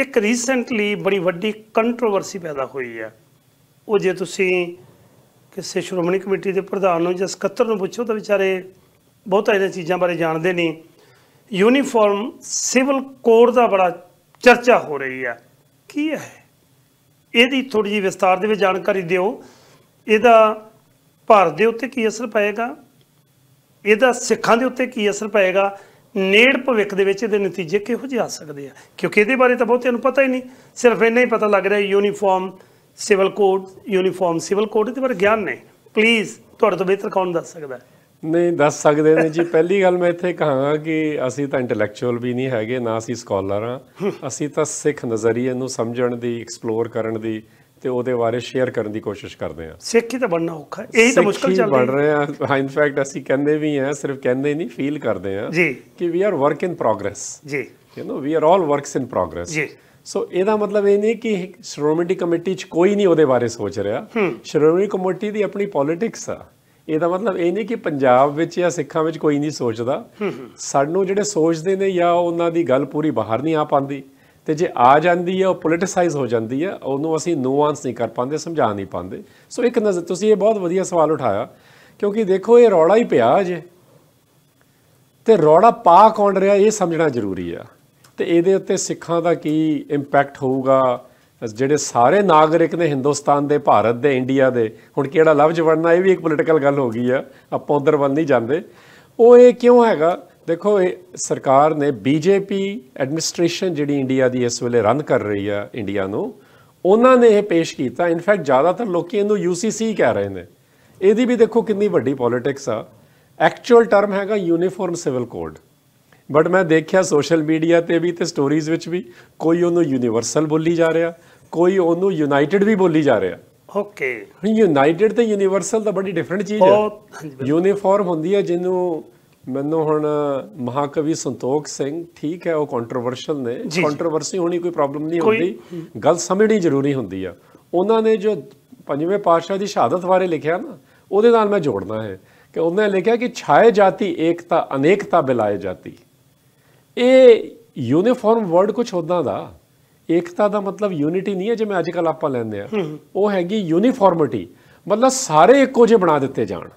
ਇੱਕ ਰੀਸੈਂਟਲੀ ਬੜੀ ਵੱਡੀ ਕੰਟਰੋਵਰਸੀ ਪੈਦਾ ਹੋਈ ਹੈ ਉਹ ਜੇ ਤੁਸੀਂ ਕਿਸੇ ਸ਼੍ਰੋਮਣੀ ਕਮੇਟੀ ਦੇ ਪ੍ਰਧਾਨ ਨੂੰ ਜਾਂ ਸਕੱਤਰ ਨੂੰ ਪੁੱਛੋ ਤਾਂ ਵਿਚਾਰੇ ਬਹੁਤ ਇਹਨਾਂ ਚੀਜ਼ਾਂ ਬਾਰੇ ਜਾਣਦੇ ਨਹੀਂ ਯੂਨੀਫਾਰਮ ਸਿਵਲ ਕੋਡ ਦਾ ਬੜਾ ਚਰਚਾ ਹੋ ਰਹੀ ਹੈ ਕੀ ਹੈ ਇਹਦੀ ਥੋੜੀ ਜਿਹੀ ਵਿਸਤਾਰ ਦੇ ਵਿੱਚ ਜਾਣਕਾਰੀ ਦਿਓ ਇਹਦਾ ਭਾਰਤ ਦੇ ਉੱਤੇ ਕੀ ਅਸਰ ਪਏਗਾ ਇਹਦਾ ਸਿੱਖਾਂ ਦੇ ਉੱਤੇ ਕੀ ਅਸਰ ਪਏਗਾ ਨੇੜ ਭਵਿੱਖ ਦੇ ਵਿੱਚ ਇਹਦੇ ਨਤੀਜੇ ਕਿਹੋ ਜਿਹੇ ਆ ਸਕਦੇ ਆ ਕਿਉਂਕਿ ਇਹਦੇ ਬਾਰੇ ਤਾਂ ਬਹੁਤਿਆਂ ਨੂੰ ਪਤਾ ਹੀ ਨਹੀਂ ਸਿਰਫ ਇੰਨਾ ਹੀ ਪਤਾ ਲੱਗ ਰਿਹਾ uniform civil code uniform civil code ਦੇ ਬਾਰੇ ਗਿਆਨ ਨੇ ਪਲੀਜ਼ ਤੁਹਾਡੇ ਤੋਂ ਬਿਹਤਰ ਕੌਣ ਦੱਸ ਸਕਦਾ ਹੈ ਨਹੀਂ ਦੱਸ ਸਕਦੇ ਨੇ ਜੀ ਪਹਿਲੀ ਗੱਲ ਮੈਂ ਇੱਥੇ ਕਹਾਂਗਾ ਕਿ ਅਸੀਂ ਤਾਂ ਇੰਟੈਲੈਕਚੁਅਲ ਵੀ ਨਹੀਂ ਹੈਗੇ ਨਾ ਅਸੀਂ ਸਕਾਲਰ ਆ ਅਸੀਂ ਤਾਂ ਸਿੱਖ ਨਜ਼ਰੀਏ ਨੂੰ ਸਮਝਣ ਦੀ ਐਕਸਪਲੋਰ ਕਰਨ ਦੀ ਤੇ ਉਹਦੇ ਬਾਰੇ ਸ਼ੇਅਰ ਕਰਨ ਦੀ ਕੋਸ਼ਿਸ਼ ਕਰਦੇ ਆ ਸਿੱਖ ਹੀ ਤਾਂ ਬਣਨਾ ਔਖਾ ਹੀ ਤਾਂ ਮੁਸ਼ਕਲ ਚੱਲ ਰਹੀ ਬਣ ਰਹੇ ਆ ਹਾਂ ਇਨਫੈਕਟ ਅਸੀਂ ਕਹਿੰਦੇ ਵੀ ਆ ਸਿਰਫ ਕਹਿੰਦੇ ਨਹੀਂ ਫੀਲ ਕਰਦੇ ਆ ਕਿ we are work in progress ਜੀ you know we are all works in progress ਜੀ ਸੋ ਇਹਦਾ ਮਤਲਬ ਇਹ ਨਹੀਂ ਕਿ ਸ਼੍ਰੋਮਣੀ ਕਮੇਟੀ 'ਚ ਕੋਈ ਨਹੀਂ ਉਹਦੇ ਬਾਰੇ ਸੋਚ ਰਿਹਾ ਸ਼੍ਰੋਮਣੀ ਕਮੇਟੀ ਦੀ ਆਪਣੀ ਪੋਲਿਟਿਕਸ ਆ ਇਹਦਾ ਮਤਲਬ ਇਹ ਨਹੀਂ ਕਿ ਪੰਜਾਬ ਵਿੱਚ ਜਾਂ ਸਿੱਖਾਂ ਵਿੱਚ ਕੋਈ ਨਹੀਂ ਸੋਚਦਾ ਸਾਨੂੰ ਜਿਹੜੇ ਸੋਚਦੇ ਨੇ ਜਾਂ ਉਹਨਾਂ ਦੀ ਗੱਲ ਪੂਰੀ ਬਾਹਰ ਨਹੀਂ ਆ ਪਾਉਂਦੀ ਤੇ ਜੇ ਆ ਜਾਂਦੀ ਹੈ ਉਹ ਪੋਲਿਟਿਸਾਈਜ਼ ਹੋ ਜਾਂਦੀ ਹੈ ਉਹਨੂੰ ਅਸੀਂ ਨੂਆਂਸ ਨਹੀਂ ਕਰ ਪਾਉਂਦੇ ਸਮਝਾ ਨਹੀਂ ਪਾਉਂਦੇ ਸੋ ਇੱਕ ਨਜ਼ਰ ਤੁਸੀਂ ਇਹ ਬਹੁਤ ਵਧੀਆ ਸਵਾਲ ਉਠਾਇਆ ਕਿਉਂਕਿ ਦੇਖੋ ਇਹ ਰੌਲਾ ਹੀ ਪਿਆ ਅਜੇ ਤੇ ਰੌਲਾ ਪਾ ਕੌਣ ਰਿਹਾ ਇਹ ਸਮਝਣਾ ਜ਼ਰੂਰੀ ਆ ਤੇ ਇਹਦੇ ਉੱਤੇ ਸਿੱਖਾਂ ਦਾ ਕੀ ਇੰਪੈਕਟ ਹੋਊਗਾ ਜਿਹੜੇ ਸਾਰੇ ਨਾਗਰਿਕ ਨੇ ਹਿੰਦੁਸਤਾਨ ਦੇ ਭਾਰਤ ਦੇ ਇੰਡੀਆ ਦੇ ਹੁਣ ਕਿਹੜਾ ਲਫ਼ਜ਼ ਵੜਨਾ ਇਹ ਵੀ ਇੱਕ ਪੋਲੀਟੀਕਲ ਗੱਲ ਹੋ ਗਈ ਆ ਆਪਾਂ ਉਧਰ ਵੱਲ ਨਹੀਂ ਜਾਂਦੇ ਉਹ ਇਹ ਕਿਉਂ ਹੈਗਾ ਦੇਖੋ ਇਹ ਸਰਕਾਰ ਨੇ ਬੀਜੇਪੀ ਐਡਮਿਨਿਸਟ੍ਰੇਸ਼ਨ ਜਿਹੜੀ ਇੰਡੀਆ ਦੀ ਇਸ ਵੇਲੇ ਰਨ ਕਰ ਰਹੀ ਆ ਇੰਡੀਆ ਨੂੰ ਉਹਨਾਂ ਨੇ ਇਹ ਪੇਸ਼ ਕੀਤਾ ਇਨਫੈਕਟ ਜ਼ਿਆਦਾਤਰ ਲੋਕੀ ਇਹਨੂੰ ਯੂਸੀਸੀ ਕਹਿ ਰਹੇ ਨੇ ਇਹਦੀ ਵੀ ਦੇਖੋ ਕਿੰਨੀ ਵੱਡੀ ਪੋਲਿਟਿਕਸ ਆ ਐਕਚੁਅਲ ਟਰਮ ਹੈਗਾ ਯੂਨੀਫਾਰਮ ਸਿਵਲ ਕੋਡ ਬਟ ਮੈਂ ਦੇਖਿਆ ਸੋਸ਼ਲ ਮੀਡੀਆ ਤੇ ਵੀ ਤੇ ਸਟੋਰੀਜ਼ ਵਿੱਚ ਵੀ ਕੋਈ ਉਹਨੂੰ ਯੂਨੀਵਰਸਲ ਬੋਲੀ ਜਾ ਰਿਹਾ ਕੋਈ ਉਹਨੂੰ ਯੂਨਾਈਟਿਡ ਵੀ ਬੋਲੀ ਜਾ ਰਿਹਾ ਓਕੇ ਯੂਨਾਈਟਿਡ ਤੇ ਯੂਨੀਵਰਸਲ ਤਾਂ ਬੜੀ ਡਿਫਰੈਂਟ ਚੀਜ਼ ਹੈ ਯੂਨੀਫਾਰਮ ਹੁੰਦੀ ਹੈ ਜਿਹਨੂੰ ਮੈਨੂੰ ਹੁਣ ਮਹਾਕਵੀ ਸੰਤੋਖ ਸਿੰਘ ਠੀਕ ਹੈ ਉਹ ਕੰਟਰੋਵਰਸ਼ਲ ਨੇ ਕੰਟਰੋਵਰਸੀ ਹੋਣੀ ਕੋਈ ਪ੍ਰੋਬਲਮ ਨਹੀਂ ਹੁੰਦੀ ਗੱਲ ਸਮਝਣੀ ਜ਼ਰੂਰੀ ਹੁੰਦੀ ਆ ਉਹਨਾਂ ਨੇ ਜੋ ਪੰਜਵੇਂ ਪਾਤਸ਼ਾਹ ਦੀ ਸ਼ਹਾਦਤ ਬਾਰੇ ਲਿਖਿਆ ਨਾ ਉਹਦੇ ਨਾਲ ਮੈਂ ਜੋੜਨਾ ਹੈ ਕਿ ਉਹਨੇ ਲਿਖਿਆ ਕਿ ਛਾਏ ਜਾਤੀ ਏਕਤਾ ਅਨੇਕਤਾ ਬਿਲਾਏ ਜਾਤੀ ਇਹ ਯੂਨੀਫਾਰਮ ਵਰਡ ਕੁਝ ਉਦਾਂ ਦਾ ਇਕਤਾ ਦਾ ਮਤਲਬ ਯੂਨਿਟੀ ਨਹੀਂ ਹੈ ਜਿਵੇਂ ਅੱਜ ਕੱਲ ਆਪਾਂ ਲੈਂਦੇ ਆ ਉਹ ਹੈਗੀ ਯੂਨੀਫਾਰਮਿਟੀ ਮਤਲਬ ਸਾਰੇ ਇੱਕੋ ਜਿਹੇ ਬਣਾ ਦਿੱਤੇ ਜਾਣ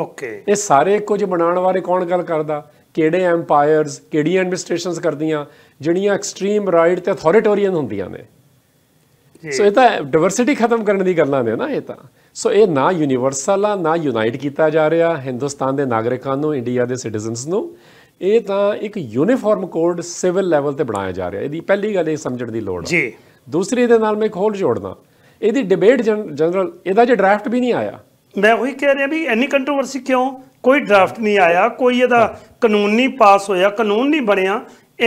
ਓਕੇ ਇਹ ਸਾਰੇ ਇੱਕੋ ਜਿਹੇ ਬਣਾਉਣ ਵਾਲੇ ਕੌਣ ਗੱਲ ਕਰਦਾ ਕਿਹੜੇ ਐਮਪਾਇਰਸ ਕਿਹੜੀਆਂ ਐਡਮਿਨਿਸਟ੍ਰੇਸ਼ਨਸ ਕਰਦੀਆਂ ਜਿਹੜੀਆਂ ਐਕਸਟ੍ਰੀਮ ਰਾਈਟ ਤੇ ਅਥਾਰਟੇਰੀਅਨ ਹੁੰਦੀਆਂ ਨੇ ਸੋ ਇਹ ਤਾਂ ਡਾਇਵਰਸਿਟੀ ਖਤਮ ਕਰਨ ਦੀ ਗੱਲਾਂ ਨੇ ਨਾ ਇਹ ਤਾਂ ਸੋ ਇਹ ਨਾ ਯੂਨੀਵਰਸਲ ਆ ਨਾ ਯੂਨਾਈਟ ਕੀਤਾ ਜਾ ਰਿਹਾ ਹਿੰਦੁਸਤਾਨ ਦੇ ਨਾਗਰਿਕਾਂ ਨੂੰ ਇੰਡੀਆ ਦੇ ਸਿਟੀਜ਼ਨਸ ਨੂੰ ਇਹ ਤਾਂ ਇੱਕ ਯੂਨੀਫਾਰਮ ਕੋਡ ਸਿਵਲ ਲੈਵਲ ਤੇ ਬਣਾਇਆ ਜਾ ਰਿਹਾ ਇਹਦੀ ਪਹਿਲੀ ਗੱਲ ਇਹ ਸਮਝਣ ਦੀ ਲੋੜ ਹੈ ਜੀ ਦੂਸਰੀ ਦੇ ਨਾਲ ਮੈਂ ਖੋਲ ਜੋੜਦਾ ਇਹਦੀ ਡਿਬੇਟ ਜਨਰਲ ਇਹਦਾ ਜੇ ਡਰਾਫਟ ਵੀ ਨਹੀਂ ਆਇਆ ਮੈਂ ਉਹੀ ਕਹਿ ਰਿਹਾ ਵੀ ਐਨੀ ਕੰਟਰੋਵਰਸੀ ਕਿਉਂ ਕੋਈ ਡਰਾਫਟ ਨਹੀਂ ਆਇਆ ਕੋਈ ਇਹਦਾ ਕਾਨੂੰਨੀ ਪਾਸ ਹੋਇਆ ਕਾਨੂੰਨ ਨਹੀਂ ਬਣਿਆ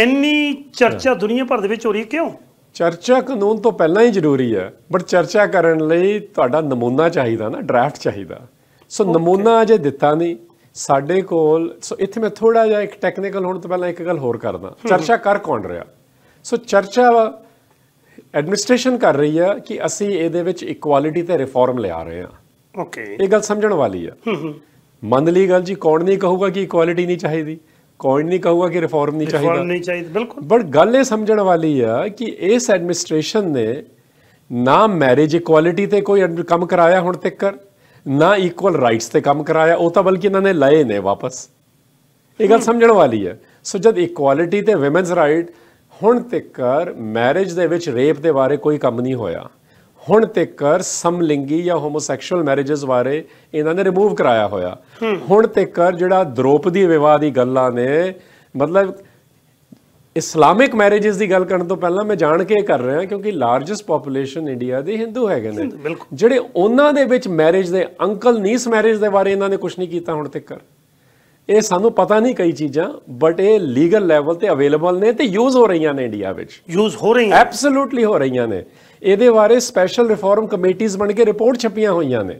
ਇੰਨੀ ਚਰਚਾ ਦੁਨੀਆ ਭਰ ਦੇ ਵਿੱਚ ਹੋ ਰਹੀ ਕਿਉਂ ਚਰਚਾ ਕਾਨੂੰਨ ਤੋਂ ਪਹਿਲਾਂ ਹੀ ਜ਼ਰੂਰੀ ਹੈ ਬਟ ਚਰਚਾ ਕਰਨ ਲਈ ਤੁਹਾਡਾ ਨਮੂਨਾ ਚਾਹੀਦਾ ਨਾ ਡਰਾਫਟ ਚਾਹੀਦਾ ਸੋ ਨਮੂਨਾ ਜੇ ਦਿੱਤਾ ਨਹੀਂ ਸਾਡੇ ਕੋਲ ਸੋ ਇੱਥੇ ਮੈਂ ਥੋੜਾ ਜਿਹਾ ਇੱਕ ਟੈਕਨੀਕਲ ਹੋਣ ਤੋਂ ਪਹਿਲਾਂ ਇੱਕ ਗੱਲ ਹੋਰ ਕਰਦਾ ਚਰਚਾ ਕਰ ਕੌਣ ਰਿਹਾ ਸੋ ਚਰਚਾ ਐਡਮਿਨਿਸਟ੍ਰੇਸ਼ਨ ਕਰ ਰਹੀ ਆ ਕਿ ਅਸੀਂ ਇਹਦੇ ਵਿੱਚ ਇਕੁਆਲਿਟੀ ਤੇ ਰਿਫਾਰਮ ਲਿਆ ਰਹੇ ਆ ਓਕੇ ਇਹ ਗੱਲ ਸਮਝਣ ਵਾਲੀ ਆ ਮੰਨ ਲਈ ਗੱਲ ਜੀ ਕੌਣ ਨਹੀਂ ਕਹੂਗਾ ਕਿ ਇਕੁਆਲਿਟੀ ਨਹੀਂ ਚਾਹੀਦੀ ਕੌਣ ਨਹੀਂ ਕਹੂਗਾ ਕਿ ਰਿਫਾਰਮ ਨਹੀਂ ਚਾਹੀਦਾ ਰਿਫਾਰਮ ਨਹੀਂ ਚਾਹੀਦਾ ਬਿਲਕੁਲ ਬਟ ਗੱਲ ਇਹ ਸਮਝਣ ਵਾਲੀ ਆ ਕਿ ਇਸ ਐਡਮਿਨਿਸਟ੍ਰੇਸ਼ਨ ਨੇ ਨਾ ਮੈਰਿਜ ਇਕੁਆਲਿਟੀ ਤੇ ਕੋਈ ਕੰਮ ਕਰਾਇਆ ਹੁਣ ਤੱਕ ਨਾ ਇਕੁਅਲ ਰਾਈਟਸ ਤੇ ਕੰਮ ਕਰਾਇਆ ਉਹ ਤਾਂ ਬਲਕਿ ਇਹਨਾਂ ਨੇ ਲਏ ਨੇ ਵਾਪਸ ਇਹ ਗੱਲ ਸਮਝਣ ਵਾਲੀ ਹੈ ਸੋ ਜਦ ਇਕੁਅਲਿਟੀ ਤੇ ਔਮਨਸ ਰਾਈਟ ਹੁਣ ਤੱਕਰ ਮੈਰਿਜ ਦੇ ਵਿੱਚ ਰੇਪ ਦੇ ਬਾਰੇ ਕੋਈ ਕੰਮ ਨਹੀਂ ਹੋਇਆ ਹੁਣ ਤੱਕਰ ਸਮਲਿੰਗੀ ਜਾਂ ਹੋਮੋਸੈਕਸ਼ੂਅਲ ਮੈਰਿਜਸ ਬਾਰੇ ਇਹਨਾਂ ਨੇ ਰਿਮੂਵ ਕਰਾਇਆ ਹੋਇਆ ਹੁਣ ਤੱਕਰ ਜਿਹੜਾ ਦ੍ਰੋਪਦੀ ਵਿਵਾਹ ਦੀ ਗੱਲਾਂ ਨੇ ਮਤਲਬ ਇਸਲਾਮਿਕ ਮੈਰਿਜਸ ਦੀ ਗੱਲ ਕਰਨ ਤੋਂ ਪਹਿਲਾਂ ਮੈਂ ਜਾਣ ਕੇ ਕਰ ਰਿਹਾ ਕਿਉਂਕਿ ਲਾਰਜੈਸਟ ਪੋਪੂਲੇਸ਼ਨ ਇੰਡੀਆ ਦੇ ਹਿੰਦੂ ਹੈਗੇ ਨੇ ਜਿਹੜੇ ਉਹਨਾਂ ਦੇ ਵਿੱਚ ਮੈਰਿਜ ਦੇ ਅੰਕਲ ਨੀਸ ਮੈਰਿਜ ਦੇ ਬਾਰੇ ਇਹਨਾਂ ਨੇ ਕੁਝ ਨਹੀਂ ਕੀਤਾ ਹੁਣ ਤੱਕ ਇਹ ਸਾਨੂੰ ਪਤਾ ਨਹੀਂ ਕਈ ਚੀਜ਼ਾਂ ਬਟ ਇਹ ਲੀਗਲ ਲੈਵਲ ਤੇ ਅਵੇਲੇਬਲ ਨੇ ਤੇ ਯੂਜ਼ ਹੋ ਰਹੀਆਂ ਨੇ ਇੰਡੀਆ ਵਿੱਚ ਯੂਜ਼ ਹੋ ਰਹੀਆਂ ਐਬਸੋਲੂਟਲੀ ਹੋ ਰਹੀਆਂ ਨੇ ਇਹਦੇ ਬਾਰੇ ਸਪੈਸ਼ਲ ਰਿਫਾਰਮ ਕਮੇਟੀਆਂ ਬਣ ਕੇ ਰਿਪੋਰਟ ਛਪੀਆਂ ਹੋਈਆਂ ਨੇ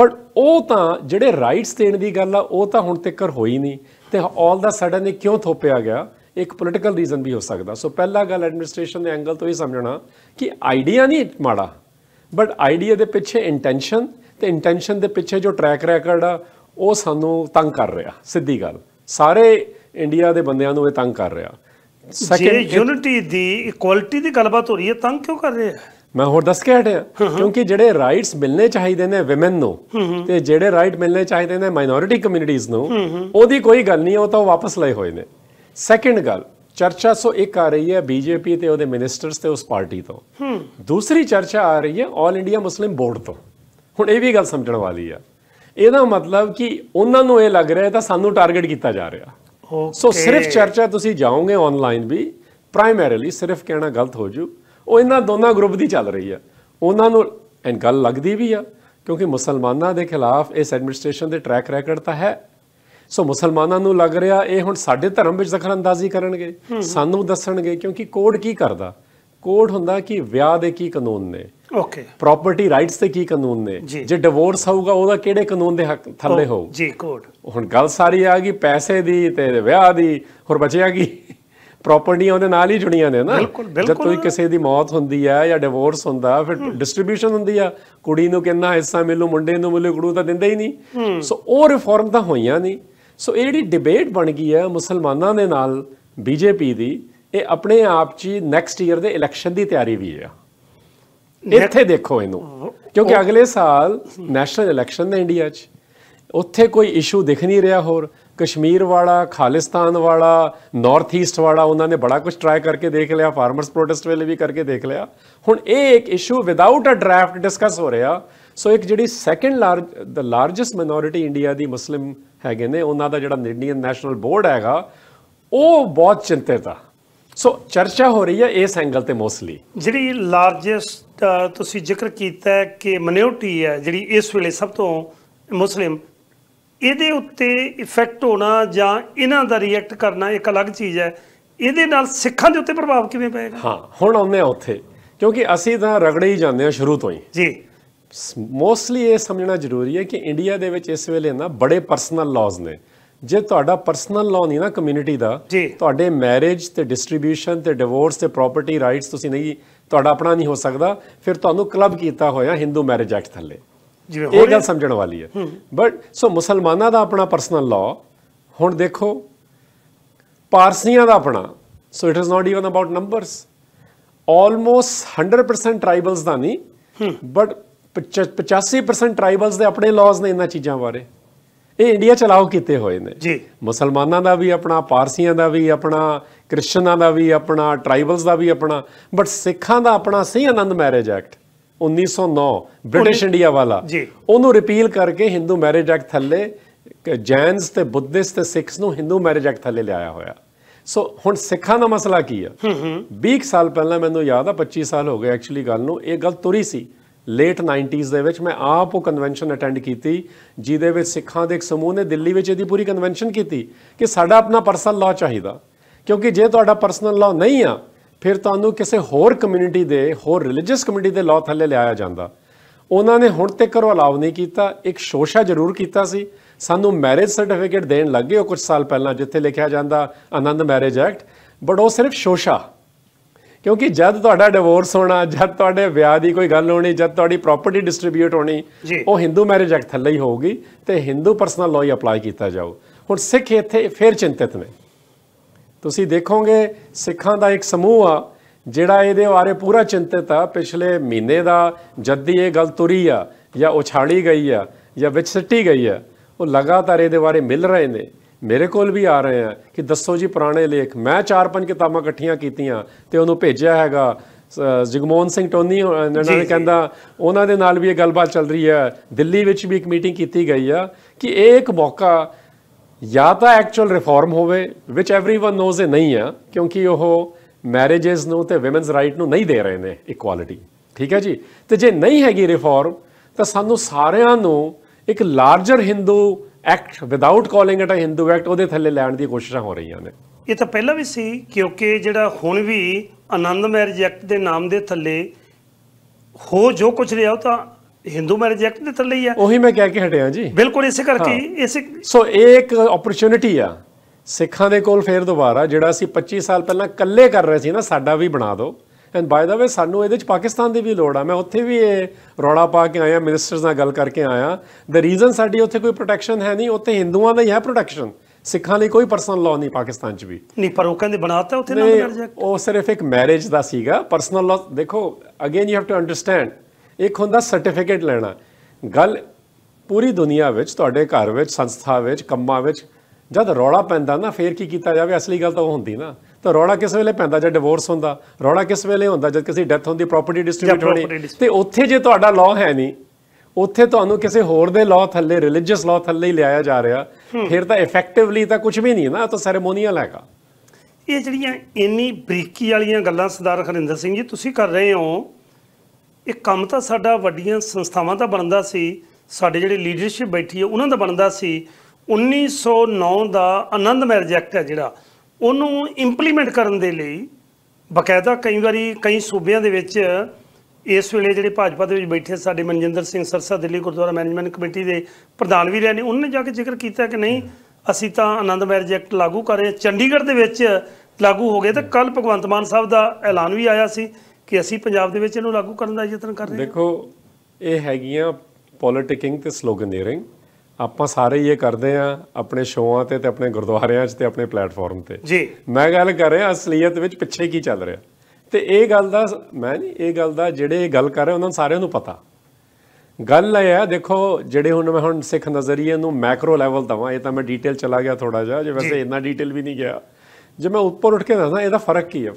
ਬਟ ਉਹ ਤਾਂ ਜਿਹੜੇ ਰਾਈਟਸ ਦੇਣ ਦੀ ਗੱਲ ਆ ਉਹ ਤਾਂ ਹੁਣ ਤੱਕ ਹੋਈ ਨਹੀਂ ਤੇ ਆਲ ਦਾ ਸਡਨ ਇਹ ਕਿਉਂ ਥੋਪਿਆ ਗਿਆ ਇੱਕ ਪੋਲਿਟਿਕਲ ਰੀਜ਼ਨ ਵੀ ਹੋ ਸਕਦਾ ਸੋ ਪਹਿਲਾ ਗੱਲ ਐਡਮਿਨਿਸਟ੍ਰੇਸ਼ਨ ਦੇ ਐਂਗਲ ਤੋਂ ਇਹ ਸਮਝਣਾ ਕਿ ਆਈਡੀਆ ਨਹੀਂ ਮਾੜਾ ਬਟ ਆਈਡੀਆ ਦੇ ਪਿੱਛੇ ਇੰਟੈਂਸ਼ਨ ਤੇ ਇੰਟੈਂਸ਼ਨ ਦੇ ਪਿੱਛੇ ਜੋ ਟਰੈਕ ਰੈਕਰਡ ਆ ਉਹ ਸਾਨੂੰ ਤੰਗ ਕਰ ਰਿਹਾ ਸਿੱਧੀ ਗੱਲ ਸਾਰੇ ਇੰਡੀਆ ਦੇ ਬੰਦਿਆਂ ਨੂੰ ਇਹ ਤੰਗ ਕਰ ਰਿਹਾ ਜੇ ਯੂਨਿਟੀ ਦੀ ਇਕਵਲਟੀ ਦੀ ਗੱਲਬਾਤ ਹੋ ਰਹੀ ਹੈ ਤੰਗ ਕਿਉਂ ਕਰ ਰਹੇ ਆ ਮੈਂ ਹੋਰ ਦੱਸ ਕੇ ਹਟਿਆ ਕਿਉਂਕਿ ਜਿਹੜੇ ਰਾਈਟਸ ਮਿਲਨੇ ਚਾਹੀਦੇ ਨੇ ਔਮਨ ਨੂੰ ਤੇ ਜਿਹੜੇ ਰਾਈਟ ਮਿਲਨੇ ਚਾਹੀਦੇ ਨੇ ਮਾਈਨੋਰਿਟੀ ਕਮਿਊਨਿਟੀਆਂ ਨੂੰ ਉਹਦੀ ਕੋਈ ਗੱਲ ਨਹੀਂ ਉਹ ਤਾਂ ਵਾਪਸ ਲਏ ਹੋਏ ਨੇ ਸੈਕੰਡ ਗੱਲ ਚਰਚਾ ਸੋ ਇੱਕ ਆ ਰਹੀ ਹੈ ਬੀਜੇਪੀ ਤੇ ਉਹਦੇ ਮਿਨਿਸਟਰਸ ਤੇ ਉਸ ਪਾਰਟੀ ਤੋਂ ਹੂੰ ਦੂਸਰੀ ਚਰਚਾ ਆ ਰਹੀ ਹੈ 올 ਇੰਡੀਆ ਮੁਸਲਿਮ ਬੋਰਡ ਤੋਂ ਹੁਣ ਇਹ ਵੀ ਗੱਲ ਸਮਝਣ ਵਾਲੀ ਆ ਇਹਦਾ ਮਤਲਬ ਕਿ ਉਹਨਾਂ ਨੂੰ ਇਹ ਲੱਗ ਰਿਹਾ ਤਾਂ ਸਾਨੂੰ ਟਾਰਗੇਟ ਕੀਤਾ ਜਾ ਰਿਹਾ ਸੋ ਸਿਰਫ ਚਰਚਾ ਤੁਸੀਂ ਜਾਓਗੇ ਆਨਲਾਈਨ ਵੀ ਪ੍ਰਾਇਮਰੀਲੀ ਸਿਰਫ ਕਹਿਣਾ ਗਲਤ ਹੋ ਜੂ ਉਹ ਇਹਨਾਂ ਦੋਨਾਂ ਗਰੁੱਪ ਦੀ ਚੱਲ ਰਹੀ ਆ ਉਹਨਾਂ ਨੂੰ ਐਂ ਗੱਲ ਲੱਗਦੀ ਵੀ ਆ ਕਿਉਂਕਿ ਮੁਸਲਮਾਨਾਂ ਦੇ ਖਿਲਾਫ ਇਸ ਐਡਮਿਨਿਸਟ੍ਰੇਸ਼ਨ ਦੇ ਟਰੈਕ ਰੈਕਡ ਤਾਂ ਹੈ ਸੋ ਮੁਸਲਮਾਨਾਂ ਨੂੰ ਲੱਗ ਰਿਹਾ ਇਹ ਹੁਣ ਸਾਡੇ ਧਰਮ ਵਿੱਚ ਅੰਦਾਜ਼ੀ ਕਰਨਗੇ ਸਾਨੂੰ ਦੱਸਣਗੇ ਕਿਉਂਕਿ ਕੋਡ ਕੀ ਕਰਦਾ ਕੋਡ ਹੁੰਦਾ ਕਿ ਵਿਆਹ ਦੇ ਕੀ ਕਾਨੂੰਨ ਨੇ ਓਕੇ ਪ੍ਰਾਪਰਟੀ ਰਾਈਟਸ ਤੇ ਕੀ ਕਾਨੂੰਨ ਨੇ ਜੇ ਡਿਵੋਰਸ ਹੋਊਗਾ ਉਹਦਾ ਕਿਹੜੇ ਕਾਨੂੰਨ ਦੇ ਹੱਕ ਥੱਲੇ ਹੋਊ ਜੀ ਕੋਡ ਹੁਣ ਗੱਲ ਸਾਰੀ ਆ ਗਈ ਪੈਸੇ ਦੀ ਤੇ ਵਿਆਹ ਦੀ ਹੋਰ ਬਚਿਆ ਕੀ ਪ੍ਰਾਪਰਟੀਆਂ ਉਹਦੇ ਨਾਲ ਹੀ ਜੁੜੀਆਂ ਨੇ ਨਾ ਜਦ ਕੋਈ ਕਿਸੇ ਦੀ ਮੌਤ ਹੁੰਦੀ ਹੈ ਜਾਂ ਡਿਵੋਰਸ ਹੁੰਦਾ ਫਿਰ ਡਿਸਟ੍ਰੀਬਿਊਸ਼ਨ ਹੁੰਦੀ ਆ ਕੁੜੀ ਨੂੰ ਕਿੰਨਾ ਹਿੱਸਾ ਮਿਲੂ ਮੁੰਡੇ ਨੂੰ ਮਿਲੂ ਕੁੜੂ ਤਾਂ ਦਿੰਦੇ ਹੀ ਨਹੀਂ ਸੋ ਉਹ ਰਿਫਾਰਮ ਤਾਂ ਹੋਈਆਂ ਨਹੀਂ ਸੋ ਇਹ ਜਿਹੜੀ ਡਿਬੇਟ ਬਣ ਗਈ ਹੈ ਮੁਸਲਮਾਨਾਂ ਦੇ ਨਾਲ ਬੀਜੇਪੀ ਦੀ ਇਹ ਆਪਣੇ ਆਪ 'ਚ ਨੈਕਸਟ ਈਅਰ ਦੇ ਇਲੈਕਸ਼ਨ ਦੀ ਤਿਆਰੀ ਵੀ ਹੈ ਇੱਥੇ ਦੇਖੋ ਇਹਨੂੰ ਕਿਉਂਕਿ ਅਗਲੇ ਸਾਲ ਨੈਸ਼ਨਲ ਇਲੈਕਸ਼ਨ ਨੇ ਇੰਡੀਆ 'ਚ ਉੱਥੇ ਕੋਈ ਇਸ਼ੂ ਦਿਖ ਨਹੀਂ ਰਿਹਾ ਹੋਰ ਕਸ਼ਮੀਰ ਵਾਲਾ ਖਾਲਿਸਤਾਨ ਵਾਲਾ ਨਾਰਥ ਈਸਟ ਵਾਲਾ ਉਹਨਾਂ ਨੇ ਬੜਾ ਕੁਝ ਟਰਾਈ ਕਰਕੇ ਦੇਖ ਲਿਆ ਫਾਰਮਰਸ ਪ੍ਰੋਟੈਸਟ ਵੇਲੇ ਵੀ ਕਰਕੇ ਦੇਖ ਲਿਆ ਹੁਣ ਇਹ ਇੱਕ issue without a draft discuss ਹੋ ਰਿਹਾ ਸੋ ਇੱਕ ਜਿਹੜੀ second large the largest minority India ਦੀ ਮੁਸਲਿਮ ਹੈਗੇ ਨੇ ਉਹਨਾਂ ਦਾ ਜਿਹੜਾ ਇੰਡੀਅਨ ਨੈਸ਼ਨਲ ਬੋਰਡ ਹੈਗਾ ਉਹ ਬਹੁਤ ਚਿੰਤਿਤ ਆ ਸੋ ਚਰਚਾ ਹੋ ਰਹੀ ਹੈ ਇਸ ਐਂਗਲ ਤੇ ਮੋਸਟਲੀ ਜਿਹੜੀ ਲਾਰਜੈਸਟ ਤੁਸੀਂ ਜ਼ਿਕਰ ਕੀਤਾ ਕਿ ਮਿਨੋਰਟੀ ਹੈ ਜਿਹੜੀ ਇਸ ਵੇਲੇ ਸਭ ਤੋਂ ਮੁਸਲਿਮ ਇਹਦੇ ਉੱਤੇ ਇਫੈਕਟ ਹੋਣਾ ਜਾਂ ਇਹਨਾਂ ਦਾ ਰਿਐਕਟ ਕਰਨਾ ਇੱਕ ਅਲੱਗ ਚੀਜ਼ ਹੈ ਇਹਦੇ ਨਾਲ ਸਿੱਖਾਂ ਦੇ ਉੱਤੇ ਪ੍ਰਭਾਵ ਕਿਵੇਂ ਪਏਗਾ ਹਾਂ ਹੁਣ ਆਉਂਦੇ ਆ ਉੱਥੇ ਕਿਉਂਕਿ ਅਸੀਂ ਤਾਂ ਰਗੜੇ ਹੀ ਜਾਂਦੇ ਆ ਸ਼ੁਰੂ ਤੋਂ ਹੀ ਜੀ ਮੋਸਟਲੀ ਇਹ ਸਮਝਣਾ ਜ਼ਰੂਰੀ ਹੈ ਕਿ ਇੰਡੀਆ ਦੇ ਵਿੱਚ ਇਸ ਵੇਲੇ ਨਾ ਬੜੇ ਪਰਸਨਲ ਲਾਜ਼ ਨੇ ਜੇ ਤੁਹਾਡਾ ਪਰਸਨਲ ਲਾਅ ਨਹੀਂ ਨਾ ਕਮਿਊਨਿਟੀ ਦਾ ਤੁਹਾਡੇ ਮੈਰਿਜ ਤੇ ਡਿਸਟ੍ਰੀਬਿਊਸ਼ਨ ਤੇ ਡਿਵੋਰਸ ਤੇ ਪ੍ਰਾਪਰਟੀ ਰਾਈਟਸ ਤੁਸੀਂ ਨਹੀਂ ਤੁਹਾਡਾ ਆਪਣਾ ਨਹੀਂ ਹੋ ਸਕਦਾ ਫਿਰ ਤੁਹਾਨੂੰ ਕਲੱਬ ਕੀਤਾ ਹੋਇਆ ਹਿੰਦੂ ਮੈਰਿਜ ਐਕਟ ਥੱਲੇ ਜਿਵੇਂ ਇਹ ਗੱਲ ਸਮਝਣ ਵਾਲੀ ਹੈ ਬਟ ਸੋ ਮੁਸਲਮਾਨਾਂ ਦਾ ਆਪਣਾ ਪਰਸਨਲ ਲਾਅ ਹੁਣ ਦੇਖੋ ਪਾਰਸੀਆਂ ਦਾ ਆਪਣਾ so it is not even about numbers almost 100% tribals ਦਾ ਨਹੀਂ ਬਟ 85% ਟ੍ਰਾਈਬਲਸ ਦੇ ਆਪਣੇ ਲਾਜ਼ ਨੇ ਇਹਨਾਂ ਚੀਜ਼ਾਂ ਬਾਰੇ ਇਹ ਇੰਡੀਆ ਚ ਕੀਤੇ ਹੋਏ ਨੇ ਜੀ ਮੁਸਲਮਾਨਾਂ ਦਾ ਵੀ ਆਪਣਾ ਪਾਰਸੀਆਂ ਦਾ ਵੀ ਆਪਣਾ ਕ੍ਰਿਸਚਨਾਂ ਦਾ ਵੀ ਆਪਣਾ ਟ੍ਰਾਈਬਲਸ ਦਾ ਵੀ ਆਪਣਾ ਬਟ ਸਿੱਖਾਂ ਦਾ ਆਪਣਾ ਸਹੀ Anand marriage act 1909 British India ਵਾਲਾ ਜੀ ਉਹਨੂੰ ਰਿਪੀਲ ਕਰਕੇ ਹਿੰਦੂ ਮੈਰਿਜ ਐਕਟ ਥੱਲੇ ਜੈਨਸ ਤੇ ਬੁੱਧਿਸ ਤੇ ਸਿੱਖਸ ਨੂੰ ਹਿੰਦੂ ਮੈਰਿਜ ਐਕਟ ਥੱਲੇ ਲਿਆਇਆ ਹੋਇਆ ਸੋ ਹੁਣ ਸਿੱਖਾਂ ਦਾ ਮਸਲਾ ਕੀ ਆ 20 ਸਾਲ ਪਹਿਲਾਂ ਮੈਨੂੰ ਯਾਦ ਆ 25 ਸਾਲ ਹੋ ਗਏ ਐਕਚੁਅਲੀ ਗੱਲ ਨੂੰ ਇਹ ਗੱਲ ਤੁਰੀ ਸੀ ਲੇਟ 90s ਦੇ ਵਿੱਚ ਮੈਂ ਆਪ ਉਹ ਕਨਵੈਨਸ਼ਨ ਅਟੈਂਡ ਕੀਤੀ ਜਿਹਦੇ ਵਿੱਚ ਸਿੱਖਾਂ ਦੇ ਇੱਕ ਸਮੂਹ ਨੇ ਦਿੱਲੀ ਵਿੱਚ ਇਹਦੀ ਪੂਰੀ ਕਨਵੈਨਸ਼ਨ ਕੀਤੀ ਕਿ ਸਾਡਾ ਆਪਣਾ ਪਰਸਨਲ ਲਾਅ ਚਾਹੀਦਾ ਕਿਉਂਕਿ ਜੇ ਤੁਹਾਡਾ ਪਰਸਨਲ ਲਾਅ ਨਹੀਂ ਆ ਫਿਰ ਤੁਹਾਨੂੰ ਕਿਸੇ ਹੋਰ ਕਮਿਊਨਿਟੀ ਦੇ ਹੋਰ ਰਿਲੀਜੀਅਸ ਕਮਿਊਨਿਟੀ ਦੇ ਲਾਅ ਥੱਲੇ ਲਿਆਇਆ ਜਾਂਦਾ ਉਹਨਾਂ ਨੇ ਹੁਣ ਤੱਕ ਉਹ ਅਲਾਉ ਨਹੀਂ ਕੀਤਾ ਇੱਕ ਸ਼ੋਸ਼ਾ ਜ਼ਰੂਰ ਕੀਤਾ ਸੀ ਸਾਨੂੰ ਮੈਰਿਜ ਸਰਟੀਫਿਕੇਟ ਦੇਣ ਲੱਗੇ ਉਹ ਕੁਝ ਸਾਲ ਪਹਿਲਾਂ ਜਿੱਥੇ ਲਿਖਿਆ ਜਾਂਦਾ ਆਨੰਦ ਮੈਰਿਜ ਐਕਟ ਬਟ ਉਹ ਸਿਰਫ ਸ਼ੋਸ਼ਾ ਕਿਉਂਕਿ ਜਦ ਤੁਹਾਡਾ ਡਿਵੋਰਸ ਹੋਣਾ ਜਦ ਤੁਹਾਡੇ ਵਿਆਹ ਦੀ ਕੋਈ ਗੱਲ ਹੋਣੀ ਜਦ ਤੁਹਾਡੀ ਪ੍ਰਾਪਰਟੀ ਡਿਸਟ੍ਰੀਬਿਊਟ ਹੋਣੀ ਉਹ ਹਿੰਦੂ ਮੈਰਿਜ Act ਥੱਲੇ ਹੀ ਹੋਊਗੀ ਤੇ ਹਿੰਦੂ ਪਰਸਨਲ ਲਾਅ ਹੀ ਅਪਲਾਈ ਕੀਤਾ ਜਾਊ ਹੁਣ ਸਿੱਖ ਇੱਥੇ ਫੇਰ ਚਿੰਤਤ ਨੇ ਤੁਸੀਂ ਦੇਖੋਗੇ ਸਿੱਖਾਂ ਦਾ ਇੱਕ ਸਮੂਹ ਆ ਜਿਹੜਾ ਇਹਦੇ ਬਾਰੇ ਪੂਰਾ ਚਿੰਤਤ ਆ ਪਿਛਲੇ ਮਹੀਨੇ ਦਾ ਜਦ ਦੀ ਇਹ ਗੱਲ ਤੁਰੀ ਆ ਜਾਂ ਉਛਾੜੀ ਗਈ ਆ ਜਾਂ ਵਿੱਚ ਸੱਟੀ ਗਈ ਆ ਉਹ ਲਗਾਤਾਰ ਇਹਦੇ ਬਾਰੇ ਮਿਲ ਰਹੇ ਨੇ ਮੇਰੇ ਕੋਲ ਵੀ ਆ ਰਹੇ ਆ ਕਿ ਦੱਸੋ ਜੀ ਪੁਰਾਣੇ ਲੇਖ ਮੈਂ ਚਾਰ ਪੰਜ ਕਿਤਾਬਾਂ ਇਕੱਠੀਆਂ ਕੀਤੀਆਂ ਤੇ ਉਹਨੂੰ ਭੇਜਿਆ ਹੈਗਾ ਜਗਮੋਹਨ ਸਿੰਘ ਟੋਨੀ ਉਹਨਾਂ ਨੇ ਕਹਿੰਦਾ ਉਹਨਾਂ ਦੇ ਨਾਲ ਵੀ ਇਹ ਗੱਲਬਾਤ ਚੱਲ ਰਹੀ ਹੈ ਦਿੱਲੀ ਵਿੱਚ ਵੀ ਇੱਕ ਮੀਟਿੰਗ ਕੀਤੀ ਗਈ ਆ ਕਿ ਇਹ ਇੱਕ ਮੌਕਾ ਜਾਂ ਤਾਂ ਐਕਚੁਅਲ ਰਿਫਾਰਮ ਹੋਵੇ ਵਿਚ एवरीवन ਨੋਜ਼ ਇਹ ਨਹੀਂ ਆ ਕਿਉਂਕਿ ਉਹ ਮੈਰਿਜਸ ਨੂੰ ਤੇ ਔਮਨਸ ਰਾਈਟ ਨੂੰ ਨਹੀਂ ਦੇ ਰਹੇ ਨੇ ਇਕੁਆਲਿਟੀ ਠੀਕ ਹੈ ਜੀ ਤੇ ਜੇ ਨਹੀਂ ਹੈਗੀ ਰਿਫਾਰਮ ਤਾਂ ਸਾਨੂੰ ਸਾਰਿਆਂ ਨੂੰ ਇੱਕ larger Hindu act without calling it a Hindu act ਉਹਦੇ ਥੱਲੇ ਲੈਣ ਦੀ ਕੋਸ਼ਿਸ਼ਾਂ ਹੋ ਰਹੀਆਂ ਨੇ ਇਹ ਤਾਂ ਪਹਿਲਾਂ ਵੀ ਸੀ ਕਿਉਂਕਿ ਜਿਹੜਾ ਹੁਣ ਵੀ ਆਨੰਦ ਮੈਰਿਜ ਐਕਟ ਦੇ ਨਾਮ ਦੇ ਥੱਲੇ ਹੋ ਜੋ ਕੁਝ ਰਿਹਾ ਉਹ ਤਾਂ ਹਿੰਦੂ ਮੈਰਿਜ ਐਕਟ ਦੇ ਥੱਲੇ ਹੀ ਆ ਉਹੀ ਮੈਂ ਕਹਿ ਕੇ ਹਟਿਆ ਜੀ ਬਿਲਕੁਲ ਇਸੇ ਕਰਕੇ ਇਸੇ ਸੋ ਇਹ ਇੱਕ ਓਪਰਚ्युनिटी ਆ ਸਿੱਖਾਂ ਦੇ ਕੋਲ ਫੇਰ ਦੁਬਾਰਾ ਜਿਹੜਾ ਅਸੀਂ 25 ਸਾਲ ਪਹਿਲਾਂ ਇਕੱਲੇ ਕਰ ਰਹੇ ਸੀ ਨਾ ਸਾਡਾ ਵੀ ਬਣਾ ਦਿਓ ਐਂਡ ਬਾਏ ਦਾ ਵੇ ਸਾਨੂੰ ਇਹਦੇ ਚ ਪਾਕਿਸਤਾਨ ਦੀ ਵੀ ਲੋੜ ਆ ਮੈਂ ਉੱਥੇ ਵੀ ਇਹ ਰੌਲਾ ਪਾ ਕੇ ਆਇਆ ਮਿਨਿਸਟਰਸ ਨਾਲ ਗੱਲ ਕਰਕੇ ਆਇਆ ਦ ਰੀਜ਼ਨ ਸਾਡੀ ਉੱਥੇ ਕੋਈ ਪ੍ਰੋਟੈਕਸ਼ਨ ਹੈ ਨਹੀਂ ਉੱਥੇ ਹਿੰਦੂਆਂ ਦਾ ਹੀ ਹੈ ਪ੍ਰੋਟੈਕਸ਼ਨ ਸਿੱਖਾਂ ਲਈ ਕੋਈ ਪਰਸਨਲ ਲਾਅ ਨਹੀਂ ਪਾਕਿਸਤਾਨ 'ਚ ਵੀ ਨਹੀਂ ਪਰ ਉਹ ਕਹਿੰਦੇ ਬਣਾਤਾ ਉੱਥੇ ਨਾ ਮੈਰਿਜ ਉਹ ਸਿਰਫ ਇੱਕ ਮੈਰਿਜ ਦਾ ਸੀਗਾ ਪਰਸਨਲ ਲਾਅ ਦੇਖੋ again you have to understand ਇੱਕ ਹੁੰਦਾ ਸਰਟੀਫਿਕੇਟ ਲੈਣਾ ਗੱਲ ਪੂਰੀ ਦੁਨੀਆ ਵਿੱਚ ਤੁਹਾਡੇ ਘਰ ਵਿੱਚ ਸੰਸਥਾ ਵਿੱਚ ਕੰਮਾਂ ਵਿੱਚ ਜਦ ਰੌਲਾ ਪੈਂਦਾ ਨਾ ਫੇਰ ਕੀ ਕੀਤਾ ਜਾਵੇ ਅਸਲੀ ਗੱਲ ਤਾਂ ਉਹ ਹੁੰਦੀ ਨਾ ਤਾਂ ਰੌਲਾ ਕਿਸ ਵੇਲੇ ਪੈਂਦਾ ਜਦ ਡਿਵੋਰਸ ਹੁੰਦਾ ਰੌਲਾ ਕਿਸ ਵੇਲੇ ਹੁੰਦਾ ਜਦ ਕਿਸੇ ਡੈਥ ਹੁੰਦੀ ਪ੍ਰਾਪਰਟੀ ਡਿਸਟ੍ਰੀਬਿਊਟ ਹੋਣੀ ਤੇ ਉੱਥੇ ਜੇ ਤੁਹਾਡਾ ਲਾਅ ਹੈ ਨਹੀਂ ਉੱਥੇ ਤੁਹਾਨੂੰ ਕਿਸੇ ਹੋਰ ਦੇ ਲਾਅ ਥੱਲੇ ਰਿਲੀਜੀਅਸ ਲਾਅ ਥੱਲੇ ਹੀ ਲਿਆਇਆ ਜਾ ਰਿਹਾ ਫਿਰ ਤਾਂ ਇਫੈਕਟਿਵਲੀ ਤਾਂ ਕੁਝ ਵੀ ਨਹੀਂ ਨਾ ਇਹ ਤਾਂ ਸੈਰੇਮੋਨੀਅਲ ਹੈਗਾ ਇਹ ਜਿਹੜੀਆਂ ਇੰਨੀ ਬਰੀਕੀ ਵਾਲੀਆਂ ਗੱਲਾਂ ਸਰਦਾਰ ਖਰਿੰਦਰ ਸਿੰਘ ਜੀ ਤੁਸੀਂ ਕਰ ਰਹੇ ਹੋ ਇਹ ਕੰਮ ਤਾਂ ਸਾਡਾ ਵੱਡੀਆਂ ਸੰਸਥਾਵਾਂ ਦਾ ਬਣਦਾ ਸੀ ਸਾਡੇ ਜਿਹੜੇ ਲੀਡਰਸ਼ਿਪ ਬੈਠੀ ਹੈ ਉਹਨਾਂ ਦਾ ਬਣਦਾ ਸੀ 1909 ਦਾ ਆਨੰਦ ਮੈਰਜ ਐਕਟ ਹੈ ਜਿਹੜਾ ਉਹਨੂੰ ਇੰਪਲੀਮੈਂਟ ਕਰਨ ਦੇ ਲਈ ਬਕਾਇਦਾ ਕਈ ਵਾਰੀ ਕਈ ਸੂਬਿਆਂ ਦੇ ਵਿੱਚ ਇਸ ਵੇਲੇ ਜਿਹੜੇ ਭਾਜਪਾ ਦੇ ਵਿੱਚ ਬੈਠੇ ਸਾਡੇ ਮਨਜਿੰਦਰ ਸਿੰਘ ਸਰਸਾ ਦਿੱਲੀ ਗੁਰਦੁਆਰਾ ਮੈਨੇਜਮੈਂਟ ਕਮੇਟੀ ਦੇ ਪ੍ਰਧਾਨ ਵੀ ਰਹੇ ਨੇ ਉਹਨਾਂ ਨੇ ਜਾ ਕੇ ਜ਼ਿਕਰ ਕੀਤਾ ਕਿ ਨਹੀਂ ਅਸੀਂ ਤਾਂ ਆਨੰਦ ਮੈਰਿਜ ਐਕਟ ਲਾਗੂ ਕਰ ਰਹੇ ਚੰਡੀਗੜ੍ਹ ਦੇ ਵਿੱਚ ਲਾਗੂ ਹੋ ਗਏ ਤੇ ਕੱਲ ਭਗਵੰਤ ਮਾਨ ਸਾਹਿਬ ਦਾ ਐਲਾਨ ਵੀ ਆਇਆ ਸੀ ਕਿ ਅਸੀਂ ਪੰਜਾਬ ਦੇ ਵਿੱਚ ਇਹਨੂੰ ਲਾਗੂ ਕਰਨ ਦਾ ਯਤਨ ਕਰ ਰਹੇ ਹਾਂ ਦੇਖੋ ਇਹ ਹੈਗੀਆਂ ਪੋਲਿਟਿਕਿੰਗ ਤੇ ਰਹੇ ਆਪਾਂ ਸਾਰੇ ਹੀ ਇਹ ਕਰਦੇ ਆ ਆਪਣੇ ਸ਼ੋਆਂ ਤੇ ਤੇ ਆਪਣੇ ਗੁਰਦੁਆਰਿਆਂ 'ਚ ਤੇ ਆਪਣੇ ਪਲੇਟਫਾਰਮ ਤੇ ਜੀ ਮੈਂ ਗੱਲ ਕਰ ਰਿਹਾ ਅਸਲੀਅਤ ਵਿੱਚ ਪਿੱਛੇ ਕੀ ਚੱਲ ਰਿਹਾ ਤੇ ਇਹ ਗੱਲ ਦਾ ਮੈਂ ਨਹੀਂ ਇਹ ਗੱਲ ਦਾ ਜਿਹੜੇ ਗੱਲ ਕਰ ਰਹੇ ਉਹਨਾਂ ਨੂੰ ਸਾਰਿਆਂ ਨੂੰ ਪਤਾ ਗੱਲ ਇਹ ਹੈ ਦੇਖੋ ਜਿਹੜੇ ਹੁਣ ਮੈਂ ਹੁਣ ਸਿੱਖ ਨਜ਼ਰੀਏ ਨੂੰ ਮੈਕਰੋ ਲੈਵਲ ਦਵਾਂ ਇਹ ਤਾਂ ਮੈਂ ਡੀਟੇਲ ਚਲਾ ਗਿਆ ਥੋੜਾ ਜਿਹਾ ਜੇ ਵੈਸੇ ਇੰਨਾ ਡੀਟੇਲ ਵੀ ਨਹੀਂ ਗਿਆ ਜੇ ਮੈਂ ਉੱਪਰ ਉੱਠ ਕੇ ਦੱਸਾਂ ਇਹਦਾ ਫਰਕ ਕੀ ਹੈ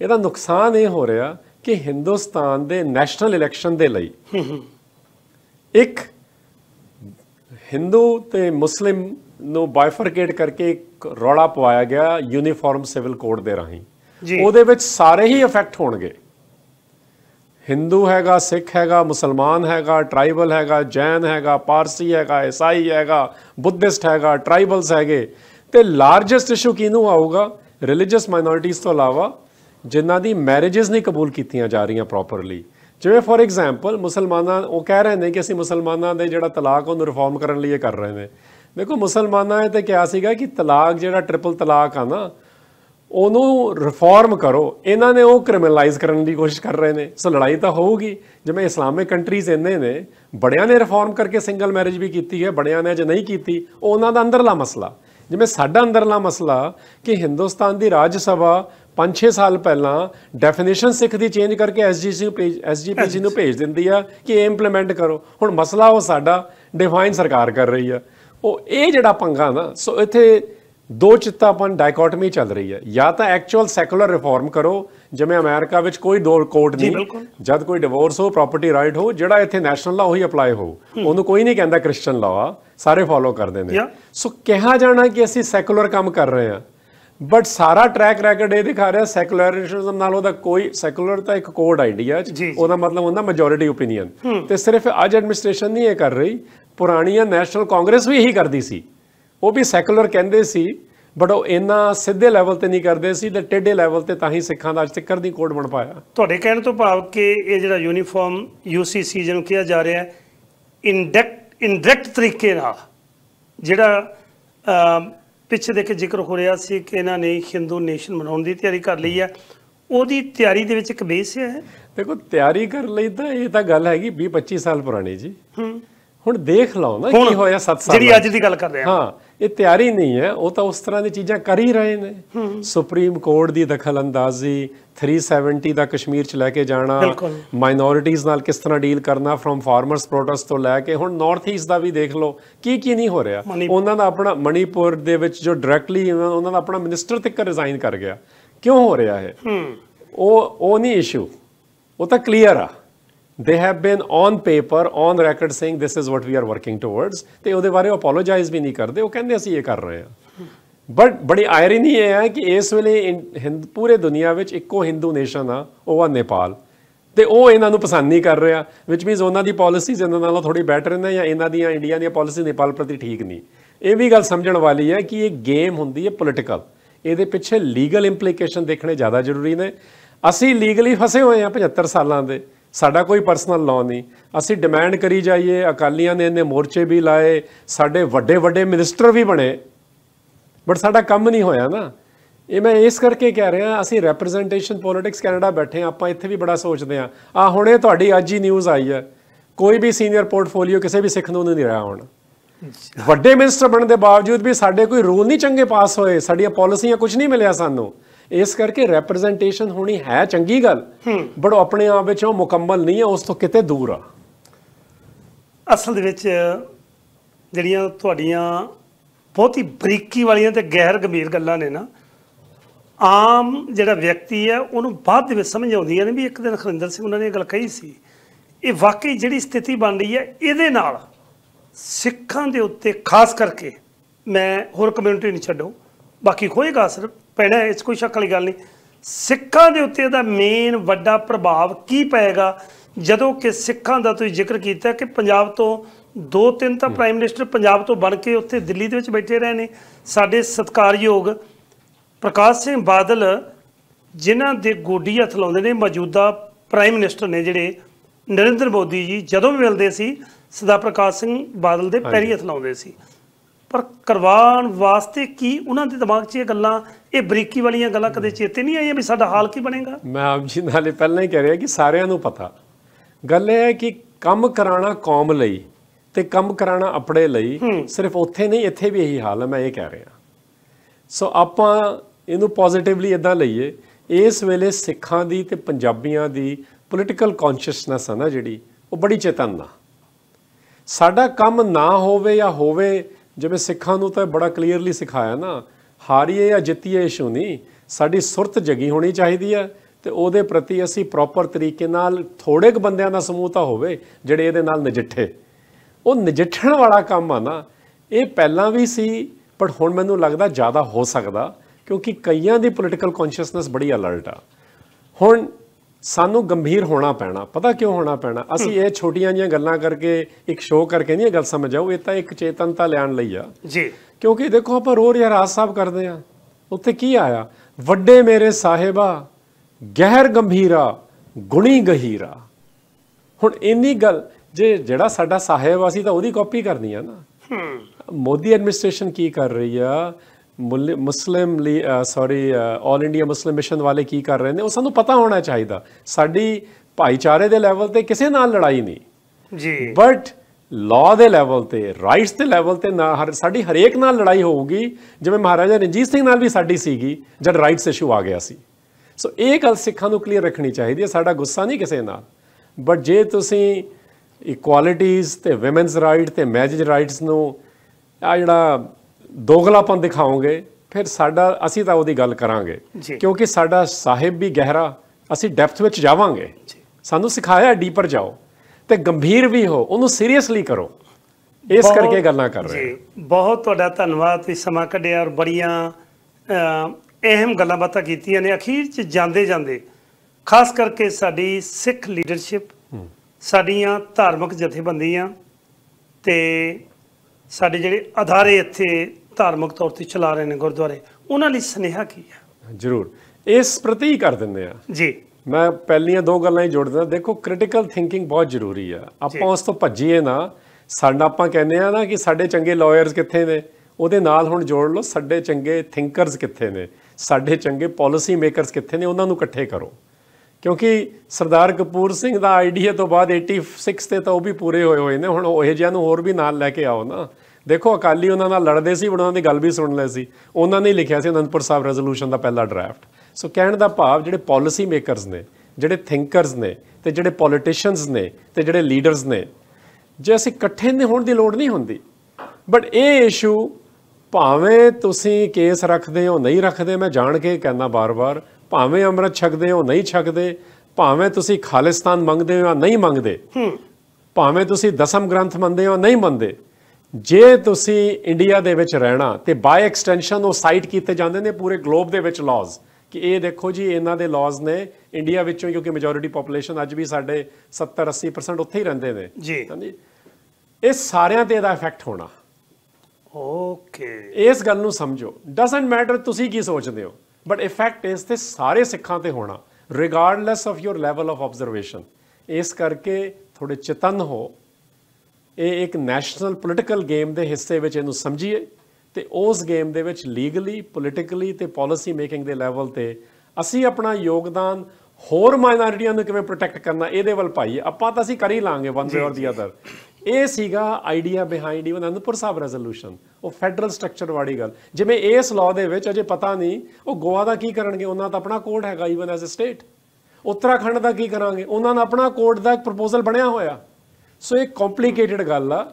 ਇਹਦਾ ਨੁਕਸਾਨ ਇਹ ਹੋ ਰਿਹਾ ਕਿ ਹਿੰਦੁਸਤਾਨ ਦੇ ਨੈਸ਼ਨਲ ਇਲੈਕਸ਼ਨ ਦੇ ਲਈ ਇੱਕ ਹਿੰਦੂ ਤੇ ਮੁਸਲਿਮ ਨੂੰ ਬਾਇਫਰਕੇਟ ਕਰਕੇ ਇੱਕ ਰੌਲਾ ਪਵਾਇਆ ਗਿਆ ਯੂਨੀਫਾਰਮ ਸਿਵਲ ਕੋਡ ਦੇ ਰਾਹੀਂ ਉਹਦੇ ਵਿੱਚ ਸਾਰੇ ਹੀ ਇਫੈਕਟ ਹੋਣਗੇ ਹਿੰਦੂ ਹੈਗਾ ਸਿੱਖ ਹੈਗਾ ਮੁਸਲਮਾਨ ਹੈਗਾ ਟ੍ਰਾਈਬਲ ਹੈਗਾ ਜੈਨ ਹੈਗਾ ਪਾਰਸੀ ਹੈਗਾ ਈਸਾਈ ਹੈਗਾ ਬੁੱਧਿਸਟ ਹੈਗਾ ਟ੍ਰਾਈਬਲਸ ਹੈਗੇ ਤੇ ਲਾਰਜੈਸਟ ਇਸ਼ੂ ਕਿਨੂੰ ਆਊਗਾ ਰਿਲੀਜੀਅਸ ਮਾਈਨੋਰਟੀਆਂ ਤੋਂ ਇਲਾਵਾ ਜਿਨ੍ਹਾਂ ਦੀ ਮੈਰਿਜਸ ਨਹੀਂ ਕਬੂਲ ਕੀਤੀਆਂ ਜਾ ਰਹੀਆਂ ਪ੍ਰੋਪਰਲੀ ਜਿਵੇਂ ਫੋਰ ਐਗਜ਼ਾਮਪਲ ਮੁਸਲਮਾਨਾਂ ਉਹ ਕਹਿ ਰਹੇ ਨੇ ਕਿ ਅਸੀਂ ਮੁਸਲਮਾਨਾਂ ਦੇ ਜਿਹੜਾ ਤਲਾਕ ਉਹਨੂੰ ਰਿਫਾਰਮ ਕਰਨ ਲਈ ਕਰ ਰਹੇ ਨੇ ਦੇਖੋ ਮੁਸਲਮਾਨਾਂ ਤੇ ਕਿਹਾ ਸੀਗਾ ਕਿ ਤਲਾਕ ਜਿਹੜਾ ਟ੍ਰਿਪਲ ਤਲਾਕ ਆ ਨਾ ਉਹਨੂੰ ਰਿਫਾਰਮ ਕਰੋ ਇਹਨਾਂ ਨੇ ਉਹ ਕ੍ਰਿਮੀਨਲਾਈਜ਼ ਕਰਨ ਦੀ ਕੋਸ਼ਿਸ਼ ਕਰ ਰਹੇ ਨੇ ਸੋ ਲੜਾਈ ਤਾਂ ਹੋਊਗੀ ਜਿਵੇਂ ਇਸਲਾਮਿਕ ਕੰਟਰੀਜ਼ ਇੰਨੇ ਨੇ ਬੜਿਆਂ ਨੇ ਰਿਫਾਰਮ ਕਰਕੇ ਸਿੰਗਲ ਮੈਰਿਜ ਵੀ ਕੀਤੀ ਹੈ ਬੜਿਆਂ ਨੇ ਅਜੇ ਨਹੀਂ ਕੀਤੀ ਉਹਨਾਂ ਦਾ ਅੰਦਰਲਾ ਮਸਲਾ ਜਿਵੇਂ ਸਾਡਾ ਅੰਦਰਲਾ ਮਸਲਾ ਕਿ ਹਿੰਦੁਸਤਾਨ ਦੀ ਰਾਜ ਸਭਾ 5-6 ਸਾਲ ਪਹਿਲਾਂ ਡੈਫੀਨੇਸ਼ਨ ਸਿੱਖ ਦੀ ਚੇਂਜ ਕਰਕੇ ਐਸਜੀਸੀ ਨੂੰ ਭੇਜ ਐਸਜੀਪੀਸੀ ਨੂੰ ਭੇਜ ਦਿੰਦੀ ਆ ਕਿ ਇਹ ਇੰਪਲੀਮੈਂਟ ਕਰੋ ਹੁਣ ਮਸਲਾ ਉਹ ਸਾਡਾ ਡਿਫਾਈਨ ਸਰਕਾਰ ਕਰ ਰਹੀ ਆ ਉਹ ਇਹ ਜਿਹੜਾ ਪੰਗਾ ਨਾ ਸੋ ਇੱਥੇ ਦੋ ਚਿੱਤਾਪਨ ਡਾਇਕੋਟਮੀ ਚੱਲ ਰਹੀ ਹੈ ਜਾਂ ਤਾਂ ਐਕਚੁਅਲ ਸੈਕੂਲਰ ਰਿਫਾਰਮ ਕਰੋ ਜਿਵੇਂ ਅਮਰੀਕਾ ਵਿੱਚ ਕੋਈ ਦੋ ਕੋਰਟ ਨਹੀਂ ਜਦ ਕੋਈ ਡਿਵੋਰਸ ਹੋ ਪ੍ਰਾਪਰਟੀ ਰਾਈਟ ਹੋ ਜਿਹੜਾ ਇੱਥੇ ਨੈਸ਼ਨਲ ਲਾ ਉਹੀ ਅਪਲਾਈ ਹੋ ਉਹਨੂੰ ਕੋਈ ਨਹੀਂ ਕਹਿੰਦਾ ਕ੍ਰਿਸਚੀਅਨ ਲਾ ਸਾਰੇ ਫਾਲੋ ਕਰਦੇ ਨੇ ਸੋ ਕਿਹਾ ਜਾਣਾ ਕਿ ਅਸੀਂ ਸੈਕੂਲਰ ਕੰਮ ਕਰ ਰਹੇ ਹਾਂ ਬਟ ਸਾਰਾ ਟਰੈਕ ਰੈਕਡ ਇਹ ਦਿਖਾ ਰਿਹਾ ਸੈਕੂਲਰਿਜ਼ਮ ਨਾਲ ਉਹਦਾ ਕੋਈ ਸੈਕੂਲਰ ਤਾਂ ਇੱਕ ਕੋਡ ਆਈਡੀਆ ਉਹਦਾ ਮਤਲਬ ਹੁੰਦਾ ਮੈਜੋਰਿਟੀ ਓਪੀਨੀਅਨ ਤੇ ਸਿਰਫ ਅੱਜ ਐਡਮਿਨਿਸਟ੍ਰੇਸ਼ਨ ਨਹੀਂ ਇਹ ਕਰ ਰਹੀ ਪੁਰਾਣੀਆਂ ਨੈਸ਼ਨਲ ਕਾਂਗਰਸ ਵੀ ਇਹੀ ਕਰਦੀ ਸੀ ਉਹ ਵੀ ਸੈਕੂਲਰ ਕਹਿੰਦੇ ਸੀ ਬਟ ਉਹ ਇੰਨਾ ਸਿੱਧੇ ਲੈਵਲ ਤੇ ਨਹੀਂ ਕਰਦੇ ਸੀ ਤੇ ਟੇਡੇ ਲੈਵਲ ਤੇ ਤਾਂ ਹੀ ਸਿੱਖਾਂ ਦਾ ਅੱਜ ਦੀ ਕੋਡ ਬਣ ਪਾਇਆ ਤੁਹਾਡੇ ਕਹਿਣ ਤੋਂ ਭਾਵ ਕਿ ਇਹ ਜਿਹੜਾ ਯੂਨੀਫਾਰਮ ਯੂਸੀਸੀ ਜਿਹਨੂੰ ਕਿਹਾ ਜਾ ਰਿਹਾ ਇਨਡੈਕਟ ਇਨਡਾਇਰੈਕਟ ਤਰੀਕੇ ਨਾਲ ਜਿਹੜਾ ਪਿੱਛੇ ਦੇਖੇ ਜ਼ਿਕਰ ਹੋ ਰਿਹਾ ਸੀ ਕਿ ਇਹਨਾਂ ਨੇ ਹਿੰਦੂ ਨੇਸ਼ਨ ਬਣਾਉਣ ਦੀ ਤਿਆਰੀ ਕਰ ਲਈ ਹੈ ਉਹਦੀ ਤਿਆਰੀ ਦੇ ਵਿੱਚ ਇੱਕ ਬੇਸ ਹੈ ਦੇਖੋ ਤਿਆਰੀ ਕਰ ਲਈ ਤਾਂ ਇਹ ਤਾਂ ਗੱਲ ਹੈਗੀ 20 25 ਸਾਲ ਪੁਰਾਣੀ ਜੀ ਹੁਣ ਦੇਖ ਲਓ ਨਾ ਕੀ ਹੋਇਆ 7 ਸਾਲ ਜਿਹੜੀ ਅੱਜ ਦੀ ਗੱਲ ਕਰ ਰਹੇ ਹਾਂ ਹਾਂ ਇਹ ਤਿਆਰੀ ਨਹੀਂ ਹੈ ਉਹ ਤਾਂ ਉਸ ਤਰ੍ਹਾਂ ਦੀ ਚੀਜ਼ਾਂ ਕਰ ਹੀ ਰਹੇ ਨੇ ਸੁਪਰੀਮ ਕੋਰਟ ਦੀ ਦਖਲਅੰਦਾਜ਼ੀ 370 ਦਾ ਕਸ਼ਮੀਰ ਚ ਲੈ ਕੇ ਜਾਣਾ ਮਾਈਨੋਰਿਟੀਆਂ ਨਾਲ ਕਿਸ ਤਰ੍ਹਾਂ ਡੀਲ ਕਰਨਾ ਫਰਮ ਫਾਰਮਰਸ ਪ੍ਰੋਟੈਸਟ ਤੋਂ ਲੈ ਕੇ ਹੁਣ ਨਾਰਥ ਈਸਟ ਦਾ ਵੀ ਦੇਖ ਲਓ ਕੀ ਕੀ ਨਹੀਂ ਹੋ ਰਿਹਾ ਉਹਨਾਂ ਦਾ ਆਪਣਾ ਮਣੀਪੁਰ ਦੇ ਵਿੱਚ ਜੋ ਡਾਇਰੈਕਟਲੀ ਉਹਨਾਂ ਦਾ ਆਪਣਾ ਮਿਨਿਸਟਰ ਤੱਕ ਰਿਜ਼ਾਈਨ ਕਰ ਗਿਆ ਕਿਉਂ ਹੋ ਰਿਹਾ ਹੈ ਉਹ ਉਹ ਨਹੀਂ ਇਸ਼ੂ ਉਹ ਤਾਂ ਕਲੀਅਰ ਆ they have been on paper on record saying this is what we are working towards ਤੇ ਉਹਦੇ ਬਾਰੇ ਉਹ ਅਪੋਲੋਜਾਈਜ਼ ਵੀ ਨਹੀਂ ਕਰਦੇ ਉਹ ਕਹਿੰਦੇ ਅਸੀਂ ਇਹ ਕਰ ਰਹੇ ਹਾਂ ਬਟ ਬੜੀ ਆਇਰਨੀ ਇਹ ਹੈ ਕਿ ਇਸ ਵੇਲੇ ਹਿੰਦ ਪੂਰੇ ਦੁਨੀਆ ਵਿੱਚ ਇੱਕੋ ਹਿੰਦੂ ਨੇਸ਼ਨ ਆ ਉਹ ਆ ਨੇਪਾਲ ਤੇ ਉਹ ਇਹਨਾਂ ਨੂੰ ਪਸੰਦ ਨਹੀਂ ਕਰ ਰਿਹਾ ਵਿਚ ਮੀਨਸ ਉਹਨਾਂ ਦੀ ਪਾਲਿਸੀਜ਼ ਇਹਨਾਂ ਨਾਲੋਂ ਥੋੜੀ ਬੈਟਰ ਨੇ ਜਾਂ ਇਹਨਾਂ ਦੀਆਂ ਇੰਡੀਆ ਦੀਆਂ ਪਾਲਿਸੀ ਨੇਪਾਲ ਪ੍ਰਤੀ ਠੀਕ ਨਹੀਂ ਇਹ ਵੀ ਗੱਲ ਸਮਝਣ ਵਾਲੀ ਹੈ ਕਿ ਇਹ ਗੇਮ ਹੁੰਦੀ ਹੈ ਪੋਲਿਟੀਕਲ ਇਹਦੇ ਪਿੱਛੇ ਲੀਗਲ ਇੰਪਲੀਕੇਸ਼ਨ ਦੇਖਣੇ ਜ਼ਿਆਦਾ ਜ਼ਰੂਰੀ ਨੇ ਅਸੀਂ ਲੀਗਲੀ ਫਸੇ ਹੋਏ ਆ 75 ਸਾਲਾਂ ਦੇ ਸਾਡਾ ਕੋਈ ਪਰਸਨਲ ਲਾਅ ਨਹੀਂ ਅਸੀਂ ਡਿਮਾਂਡ ਕਰੀ ਜਾਈਏ ਅਕਾਲੀਆਂ ਨੇ ਇਹਨੇ ਮੋਰਚੇ ਵੀ ਲਾਏ ਸਾਡੇ ਵੱਡੇ ਵੱਡੇ ਮਿਨਿਸਟਰ ਵੀ ਬਣੇ ਬਟ ਸਾਡਾ ਕੰਮ ਨਹੀਂ ਹੋਇਆ ਨਾ ਇਹ ਮੈਂ ਇਸ ਕਰਕੇ ਕਹਿ ਰਿਹਾ ਅਸੀਂ ਰੈਪਰੈਜ਼ੈਂਟੇਸ਼ਨ ਪੋਲਿਟਿਕਸ ਕੈਨੇਡਾ ਬੈਠੇ ਆਪਾਂ ਇੱਥੇ ਵੀ ਬੜਾ ਸੋਚਦੇ ਆ ਆ ਹੁਣੇ ਤੁਹਾਡੀ ਅੱਜ ਹੀ ਨਿਊਜ਼ ਆਈ ਹੈ ਕੋਈ ਵੀ ਸੀਨੀਅਰ ਪੋਰਟਫੋਲੀਓ ਕਿਸੇ ਵੀ ਸਿੱਖ ਨੂੰ ਨਹੀਂ ਰਿਹਾ ਹੁਣ ਵੱਡੇ ਮਿਨਿਸਟਰ ਬਣਨ ਦੇ ਬਾਵਜੂਦ ਵੀ ਸਾਡੇ ਕੋਈ ਰੂਲ ਨਹੀਂ ਚੰਗੇ ਪਾਸ ਹੋਏ ਸਾਡੀਆਂ ਪਾਲਿਸੀਆਂ ਕੁਝ ਨਹੀਂ ਮਿਲਿਆ ਸਾਨੂੰ ਇਸ ਕਰਕੇ ਰੈਪਰੈਜ਼ੈਂਟੇਸ਼ਨ ਹੋਣੀ ਹੈ ਚੰਗੀ ਗੱਲ ਬਟ ਆਪਣੇ ਆਪ ਵਿੱਚ ਉਹ ਮੁਕੰਮਲ ਨਹੀਂ ਹੈ ਉਸ ਤੋਂ ਕਿਤੇ ਦੂਰ ਆ ਅਸਲ ਦੇ ਵਿੱਚ ਜਿਹੜੀਆਂ ਤੁਹਾਡੀਆਂ ਬਹੁਤ ਹੀ ਬਰੀਕੀ ਵਾਲੀਆਂ ਤੇ ਗਹਿਰ ਗੰਭੀਰ ਗੱਲਾਂ ਨੇ ਨਾ ਆਮ ਜਿਹੜਾ ਵਿਅਕਤੀ ਹੈ ਉਹਨੂੰ ਬਾਅਦ ਵਿੱਚ ਸਮਝ ਆਉਂਦੀਆਂ ਨੇ ਵੀ ਇੱਕ ਦਿਨ ਖਰਿੰਦਰ ਸਿੰਘ ਉਹਨਾਂ ਨੇ ਇਹ ਗੱਲ ਕਹੀ ਸੀ ਇਹ ਵਾਕਈ ਜਿਹੜੀ ਸਥਿਤੀ ਬਣ ਰਹੀ ਹੈ ਇਹਦੇ ਨਾਲ ਸਿੱਖਾਂ ਦੇ ਉੱਤੇ ਖਾਸ ਕਰਕੇ ਮੈਂ ਹੋਰ ਕਮਿਊਨਿਟੀ ਨਹੀਂ ਛੱਡੋ ਬਾਕੀ ਹੋਏਗਾ ਸਿਰਫ ਪੈਣਾ ਇਸ ਕੋਈ ਸ਼ੱਕ ਵਾਲੀ ਗੱਲ ਨਹੀਂ ਸਿੱਖਾਂ ਦੇ ਉੱਤੇ ਇਹਦਾ ਮੇਨ ਵੱਡਾ ਪ੍ਰਭਾਵ ਕੀ ਪਏਗਾ ਜਦੋਂ ਕਿ ਸਿੱਖਾਂ ਦਾ ਤੁਸੀਂ ਜ਼ਿਕਰ ਕੀਤਾ ਕਿ ਪੰਜਾਬ ਤੋਂ ਦੋ ਤਿੰਨ ਤਾਂ ਪ੍ਰਾਈਮ ਮਿਨਿਸਟਰ ਪੰਜਾਬ ਤੋਂ ਬਣ ਕੇ ਉੱਥੇ ਦਿੱਲੀ ਦੇ ਵਿੱਚ ਬੈਠੇ ਰਹੇ ਨੇ ਸਾਡੇ ਸਤਕਾਰਯੋਗ ਪ੍ਰਕਾਸ਼ ਸਿੰਘ ਬਾਦਲ ਜਿਨ੍ਹਾਂ ਦੇ ਗੋਡੀ ਹੱਥ ਲਾਉਂਦੇ ਨੇ ਮੌਜੂਦਾ ਪ੍ਰਾਈਮ ਮਿਨਿਸਟਰ ਨੇ ਜਿਹੜੇ ਨਰਿੰਦਰ ਮੋਦੀ ਜੀ ਜਦੋਂ ਵੀ ਮਿਲਦੇ ਸੀ ਸਦਾ ਪ੍ਰਕਾਸ਼ ਸਿੰਘ ਬਾਦਲ ਦੇ ਪੈਰੀ ਹੱਥ ਲਾਉਂਦੇ ਸੀ ਪਰ ਕਰਵਾਉਣ ਵਾਸਤੇ ਕੀ ਉਹਨਾਂ ਦੇ ਦਿਮਾਗ 'ਚ ਇਹ ਗੱਲਾਂ ਇਹ ਬਰੀਕੀ ਵਾਲੀਆਂ ਗੱਲਾਂ ਕਦੇ ਚੇਤੇ ਨਹੀਂ ਆਈਆਂ ਵੀ ਸਾਡਾ ਹਾਲ ਕੀ ਬਣੇਗਾ ਮੈਂ ਆਪ ਜੀ ਨਾਲੇ ਪਹਿਲਾਂ ਹੀ ਕਹਿ ਰਿਹਾ ਕਿ ਸਾਰਿਆਂ ਨੂੰ ਪਤਾ ਗੱਲ ਇਹ ਹੈ ਕਿ ਕੰਮ ਕਰਾਣਾ ਕੌਮ ਲਈ ਤੇ ਕੰਮ ਕਰਾਣਾ ਆਪਣੇ ਲਈ ਸਿਰਫ ਉੱਥੇ ਨਹੀਂ ਇੱਥੇ ਵੀ ਇਹੀ ਹਾਲ ਹੈ ਮੈਂ ਇਹ ਕਹਿ ਰਿਹਾ ਸੋ ਆਪਾਂ ਇਹਨੂੰ ਪੋਜ਼ਿਟਿਵਲੀ ਇਦਾਂ ਲਈਏ ਇਸ ਵੇਲੇ ਸਿੱਖਾਂ ਦੀ ਤੇ ਪੰਜਾਬੀਆਂ ਦੀ ਪੋਲਿਟੀਕਲ ਕੌਨਸ਼ੀਅਸਨੈਸ ਆ ਨਾ ਜਿਹੜੀ ਉਹ ਬੜੀ ਚੇਤਨ ਦਾ ਸਾਡਾ ਕੰਮ ਨਾ ਹੋਵੇ ਜਾਂ ਹੋਵੇ ਜਿਵੇਂ ਸਿੱਖਾਂ ਨੂੰ ਤਾਂ ਬੜਾ ਕਲੀਅਰਲੀ ਸਿਖਾਇਆ ਨਾ ਹਾਰੀਏ ਜਾਂ ਜਿੱਤੀਏ ਇਸ਼ੂ ਨਹੀਂ ਸਾਡੀ ਸੁਰਤ ਜਗੀ ਹੋਣੀ ਚਾਹੀਦੀ ਹੈ ਤੇ ਉਹਦੇ ਪ੍ਰਤੀ ਅਸੀਂ ਪ੍ਰੋਪਰ ਤਰੀਕੇ ਨਾਲ ਥੋੜੇ ਕੁ ਬੰਦਿਆਂ ਦਾ ਸਮੂਹ ਤਾਂ ਹੋਵੇ ਜਿਹੜੇ ਇਹਦੇ ਨਾਲ ਨਜਿੱਠੇ ਉਹ ਨਜਿੱਠਣ ਵਾਲਾ ਕੰਮ ਆ ਨਾ ਇਹ ਪਹਿਲਾਂ ਵੀ ਸੀ ਪਰ ਹੁਣ ਮੈਨੂੰ ਲੱਗਦਾ ਜ਼ਿਆਦਾ ਹੋ ਸਕਦਾ ਕਿਉਂਕਿ ਕਈਆਂ ਦੀ ਪੋਲੀਟੀਕਲ ਕੌਨਸ਼ੀਅਸਨੈਸ ਬੜੀ ਅਲਰਟ ਆ ਹੁਣ ਸਾਨੂੰ ਗੰਭੀਰ ਹੋਣਾ ਪੈਣਾ ਪਤਾ ਕਿਉਂ ਹੋਣਾ ਪੈਣਾ ਅਸੀਂ ਇਹ ਛੋਟੀਆਂ ਜੀਆਂ ਗੱਲਾਂ ਕਰਕੇ ਇੱਕ ਸ਼ੋਅ ਕਰਕੇ ਨਹੀਂ ਇਹ ਗੱਲ ਸਮਝ ਆਉ ਇਹ ਤਾਂ ਇੱਕ ਚੇਤਨਤਾ ਲੈਣ ਲਈ ਆ ਜੀ ਕਿਉਂਕਿ ਦੇਖੋ ਆਪਾਂ ਰੋਰ ਯਾਰ ਆਸ ਸਾਹਿਬ ਕਰਦੇ ਆ ਉੱਥੇ ਕੀ ਆਇਆ ਵੱਡੇ ਮੇਰੇ ਸਾਹਿਬਾ ਗਹਿਰ ਗੰਭੀਰਾ ਗੁਣੀ ਗਹੀਰਾ ਹੁਣ ਇੰਨੀ ਗੱਲ ਜੇ ਜਿਹੜਾ ਸਾਡਾ ਸਾਹਿਬ ਆ ਸੀ ਤਾਂ ਉਹਦੀ ਕਾਪੀ ਕਰਨੀ ਆ ਨਾ ਮੋਦੀ ਐਡਮਿਨਿਸਟ੍ਰੇਸ਼ਨ ਕੀ ਕਰ ਰਹੀ ਆ Muslim sorry 올 India Muslim mission ਵਾਲੇ ਕੀ ਕਰ ਰਹੇ ਨੇ ਉਹ ਸਾਨੂੰ ਪਤਾ ਹੋਣਾ ਚਾਹੀਦਾ ਸਾਡੀ ਭਾਈਚਾਰੇ ਦੇ ਲੈਵਲ ਤੇ ਕਿਸੇ ਨਾਲ ਲੜਾਈ ਨਹੀਂ ਜੀ ਬਟ ਲਾਅ ਦੇ ਲੈਵਲ ਤੇ ਰਾਈਟਸ ਦੇ ਲੈਵਲ ਤੇ ਨਾ ਹਰ ਸਾਡੀ ਹਰੇਕ ਨਾਲ ਲੜਾਈ ਹੋਊਗੀ ਜਿਵੇਂ ਮਹਾਰਾਜਾ ਰਣਜੀਤ ਸਿੰਘ ਨਾਲ ਵੀ ਸਾਡੀ ਸੀਗੀ ਜਦ ਰਾਈਟਸ ਇਸ਼ੂ ਆ ਗਿਆ ਸੀ ਸੋ ਇਹ ਗੱਲ ਸਿੱਖਾਂ ਨੂੰ ਕਲੀਅਰ ਰੱਖਣੀ ਚਾਹੀਦੀ ਹੈ ਸਾਡਾ ਗੁੱਸਾ ਨਹੀਂ ਕਿਸੇ ਨਾਲ ਬਟ ਜੇ ਤੁਸੀਂ ਇਕੁਆਲਿਟੀਜ਼ ਤੇ ਔਮਨਸ ਰਾਈਟ ਤੇ ਮੈਰਿਜ ਰਾਈਟਸ ਨੂੰ ਆ ਜਿਹੜਾ ਦੋਗਲਾਪਨ ਦਿਖਾਓਗੇ ਫਿਰ ਸਾਡਾ ਅਸੀਂ ਤਾਂ ਉਹਦੀ ਗੱਲ ਕਰਾਂਗੇ ਕਿਉਂਕਿ ਸਾਡਾ ਸਾਹਿਬ ਵੀ ਗਹਿਰਾ ਅਸੀਂ ਡੈਪਥ ਵਿੱਚ ਜਾਵਾਂਗੇ ਸਾਨੂੰ ਸਿਖਾਇਆ ਡੀਪਰ ਜਾਓ ਤੇ ਗੰਭੀਰ ਵੀ ਹੋ ਉਹਨੂੰ ਸੀਰੀਅਸਲੀ ਕਰੋ ਇਸ ਕਰਕੇ ਗੱਲਾਂ ਕਰ ਰਹੇ ਜੀ ਬਹੁਤ ਤੁਹਾਡਾ ਧੰਨਵਾਦ ਇਸ ਸਮਾਂ ਕੱਢਿਆ ਔਰ ਬੜੀਆਂ ਅਹਿਮ ਗੱਲਾਂ ਬਾਤਾਂ ਕੀਤੀਆਂ ਨੇ ਅਖੀਰ ਚ ਜਾਂਦੇ ਜਾਂਦੇ ਖਾਸ ਕਰਕੇ ਸਾਡੀ ਸਿੱਖ ਲੀਡਰਸ਼ਿਪ ਸਾਡੀਆਂ ਧਾਰਮਿਕ ਜਥੇਬੰਦੀਆਂ ਤੇ ਸਾਡੇ ਜਿਹੜੇ ਅਧਾਰੇ ਇੱਥੇ ਧਾਰਮਿਕ ਤੌਰ ਤੇ ਚਲਾ ਰਹੇ ਨੇ ਗੁਰਦੁਆਰੇ ਉਹਨਾਂ ਲਈ ਸਨੇਹਾ ਕੀ ਹੈ ਜ਼ਰੂਰ ਇਸ ਪ੍ਰਤੀ ਕਰ ਦਿੰਦੇ ਆ ਜੀ ਮੈਂ ਪਹਿਲੀਆਂ ਦੋ ਗੱਲਾਂ ਹੀ ਜੋੜਦਾ ਦੇਖੋ ਕ੍ਰਿਟੀਕਲ ਥਿੰਕਿੰਗ ਬਹੁਤ ਜ਼ਰੂਰੀ ਆ ਆਪਾਂ ਉਸ ਤੋਂ ਭੱਜੀਏ ਨਾ ਸਾਡਾ ਆਪਾਂ ਕਹਿੰਦੇ ਆ ਨਾ ਕਿ ਸਾਡੇ ਚੰਗੇ ਲਾਇਰਸ ਕਿੱਥੇ ਨੇ ਉਹਦੇ ਨਾਲ ਹੁਣ ਜੋੜ ਲਓ ਸਾਡੇ ਚੰਗੇ ਥਿੰਕਰਸ ਕਿੱਥੇ ਨੇ ਸਾਡੇ ਚੰਗੇ ਪਾਲਿਸੀ ਮੇਕਰਸ ਕਿੱਥੇ ਨੇ ਉਹਨਾਂ ਨੂੰ ਇਕੱਠੇ ਕਰੋ ਕਿਉਂਕਿ ਸਰਦਾਰ ਕਪੂਰ ਸਿੰਘ ਦਾ ਆਈਡੀਆ ਤੋਂ ਬਾਅਦ 86 ਤੇ ਤਾਂ ਉਹ ਵੀ ਪੂਰੇ ਹੋਏ ਹੋਏ ਨੇ ਹੁਣ ਉਹ ਇਹ ਜਿਆਂ ਨੂੰ ਹੋਰ ਵੀ ਨਾਲ ਲੈ ਕੇ ਆਓ ਨਾ ਦੇਖੋ ਅਕਾਲੀ ਉਹਨਾਂ ਨਾਲ ਲੜਦੇ ਸੀ ਉਹਨਾਂ ਦੀ ਗੱਲ ਵੀ ਸੁਣ ਲੈ ਸੀ ਉਹਨਾਂ ਨੇ ਲਿਖਿਆ ਸੀ ਅਨੰਦਪੁਰ ਸਾਹਿਬ ਰੈਜ਼ੋਲੂਸ਼ਨ ਦਾ ਪਹਿਲਾ ਡਰਾਫਟ ਸੋ ਕਹਿਣ ਦਾ ਭਾਵ ਜਿਹੜੇ ਪਾਲਿਸੀ ਮੇਕਰਸ ਨੇ ਜਿਹੜੇ ਥਿੰਕਰਸ ਨੇ ਤੇ ਜਿਹੜੇ ਪੋਲਿਟਿਸ਼ੀਅਨਸ ਨੇ ਤੇ ਜਿਹੜੇ ਲੀਡਰਸ ਨੇ ਜੇ ਅਸੀਂ ਇਕੱਠੇ ਨੇ ਹੋਣ ਦੀ ਲੋੜ ਨਹੀਂ ਹੁੰਦੀ ਬਟ ਇਹ ਇਸ਼ੂ ਭਾਵੇਂ ਤੁਸੀਂ ਕੇਸ ਰੱਖਦੇ ਹੋ ਨਹੀਂ ਰੱਖਦੇ ਮੈਂ ਜਾਣ ਕੇ ਕਹਿੰਦਾ ਬਾਰ-ਬਾਰ ਭਾਵੇਂ ਅੰਮ੍ਰਿਤ ਛਕਦੇ ਹੋ ਨਹੀਂ ਛਕਦੇ ਭਾਵੇਂ ਤੁਸੀਂ ਖਾਲਿਸਤਾਨ ਮੰਗਦੇ ਹੋ ਨਹੀਂ ਮੰਗਦੇ ਹੂੰ ਭਾਵੇਂ ਤੁਸੀਂ ਦਸਮ ਗ੍ਰੰਥ ਮੰਨਦੇ ਹੋ ਨਹੀਂ ਮੰਨਦੇ ਜੇ ਤੁਸੀਂ ਇੰਡੀਆ ਦੇ ਵਿੱਚ ਰਹਿਣਾ ਤੇ ਬਾਈ ਐਕਸਟੈਂਸ਼ਨ ਉਹ ਸਾਈਟ ਕੀਤੇ ਜਾਂਦੇ ਨੇ ਪੂਰੇ ਗਲੋਬ ਦੇ ਵਿੱਚ ਲਾਜ਼ ਕਿ ਇਹ ਦੇਖੋ ਜੀ ਇਹਨਾਂ ਦੇ ਲਾਜ਼ ਨੇ ਇੰਡੀਆ ਵਿੱਚੋਂ ਕਿਉਂਕਿ ਮੈਜੋਰਿਟੀ ਪੋਪੂਲੇਸ਼ਨ ਅੱਜ ਵੀ ਸਾਡੇ 70 80% ਉੱਥੇ ਹੀ ਰਹਿੰਦੇ ਨੇ ਜੀ ਹਾਂਜੀ ਇਹ ਸਾਰਿਆਂ ਤੇ ਇਹਦਾ ਇਫੈਕਟ ਹੋਣਾ ਓਕੇ ਇਸ ਗੱਲ ਨੂੰ ਸਮਝੋ ਡਸਨਟ ਮੈਟਰ ਤੁਸੀਂ ਕੀ ਸੋਚਦੇ ਹੋ ਬਟ ਇਫੈਕਟ ਇਸ ਤੇ ਸਾਰੇ ਸਿੱਖਾਂ ਤੇ ਹੋਣਾ regardless of your level of observation ਇਸ ਕਰਕੇ ਥੋੜੇ ਚਤਨ ਹੋ ਇਹ ਇੱਕ ਨੈਸ਼ਨਲ ਪੋਲਿਟੀਕਲ ਗੇਮ ਦੇ ਹਿੱਸੇ ਵਿੱਚ ਇਹਨੂੰ ਸਮਝੀਏ ਤੇ ਉਸ ਗੇਮ ਦੇ ਵਿੱਚ ਲੀਗਲੀ ਪੋਲਿਟੀਕਲੀ ਤੇ ਪਾਲਿਸੀ ਮੇਕਿੰਗ ਦੇ ਲੈਵਲ ਤੇ ਅਸੀਂ ਆਪਣਾ ਯੋਗਦਾਨ ਹੋਰ ਮਾਈਨੋਰਿਟੀਆਂ ਨੂੰ ਕਿਵੇਂ ਪ੍ਰੋਟੈਕਟ ਕਰਨਾ ਇਹਦੇ ਵੱਲ ਪਾਈਏ ਆਪਾਂ ਤਾਂ ਅਸੀਂ ਕਰ ਹੀ ਲਾਂਗੇ ਵਨ ਵੇ ਔਰ ਦੀ ਅਦਰ ਇਹ ਸੀਗਾ idea behind even Anandpur Sahib resolution ਉਹ ਫੈਡਰਲ ਸਟਰਕਚਰ ਵਾਲੀ ਗੱਲ ਜਿਵੇਂ ਇਸ ਲਾਅ ਦੇ ਵਿੱਚ ਅਜੇ ਪਤਾ ਨਹੀਂ ਉਹ ਗੋਆ ਦਾ ਕੀ ਕਰਨਗੇ ਉਹਨਾਂ ਦਾ ਆਪਣਾ ਕੋਡ ਹੈਗਾ even as a state Uttarakhand ਦਾ ਕੀ ਕਰਾਂਗੇ ਉਹਨਾਂ ਦਾ ਆਪਣਾ ਕੋਡ ਦਾ ਇੱਕ ਪ੍ਰਪੋਜ਼ਲ ਬਣਿਆ ਹੋਇਆ ਸੋ ਇਹ ਕੰਪਲਿਕੇਟਿਡ ਗੱਲ ਆ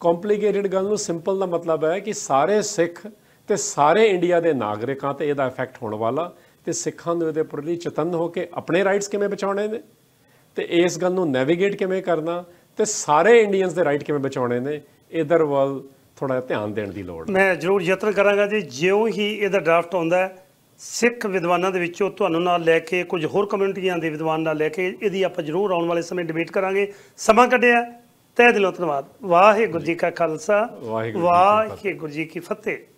ਕੰਪਲਿਕੇਟਿਡ ਗੱਲ ਨੂੰ ਸਿੰਪਲ ਦਾ ਮਤਲਬ ਹੈ ਕਿ ਸਾਰੇ ਸਿੱਖ ਤੇ ਸਾਰੇ ਇੰਡੀਆ ਦੇ ਨਾਗਰਿਕਾਂ ਤੇ ਇਹਦਾ ਇਫੈਕਟ ਹੋਣ ਵਾਲਾ ਤੇ ਸਿੱਖਾਂ ਨੂੰ ਇਹਦੇ ਪ੍ਰਤੀ ਚਤੰਨ ਹੋ ਕੇ ਆਪਣੇ ਰਾਈਟਸ ਕਿਵੇਂ ਬਚਾਉਣੇ ਨੇ ਤੇ ਇਸ ਗੱਲ ਨੂੰ ਨੈਵੀਗੇਟ ਕਿਵੇਂ ਕਰਨਾ ਤੇ ਸਾਰੇ ਇੰਡੀਅਨਸ ਦੇ ਰਾਈਟ ਕਿਵੇਂ ਬਚਾਉਣੇ ਨੇ ਇਧਰ ਵੱਲ ਥੋੜਾ ਧਿਆਨ ਦੇਣ ਦੀ ਲੋੜ ਹੈ ਮੈਂ ਜ਼ਰੂਰ ਯਤਨ ਕਰਾਂਗਾ ਜੀ ਜਿਉਂ ਹੀ ਇਹਦਾ ਡਰਾਫਟ ਆਉਂਦਾ ਹੈ ਸਿੱਖ ਵਿਦਵਾਨਾਂ ਦੇ ਵਿੱਚੋਂ ਤੁਹਾਨੂੰ ਨਾਲ ਲੈ ਕੇ ਕੁਝ ਹੋਰ ਕਮਿਊਨਿਟੀਆਂ ਦੇ ਵਿਦਵਾਨ ਨਾਲ ਲੈ ਕੇ ਇਹਦੀ ਆਪਾਂ ਜ਼ਰੂਰ ਆਉਣ ਵਾਲੇ ਸਮੇਂ ਡਿਬੇਟ ਕਰਾਂਗੇ ਸਮਾਂ ਕੱਢਿਆ ਤਹਿ ਦਿਲੋਂ ਧੰਨਵਾਦ ਵਾਹਿਗੁਰੂ ਜੀ ਕਾ ਖਾਲਸਾ ਵਾਹਿਗੁਰੂ ਜੀ ਕੀ ਫਤਿਹ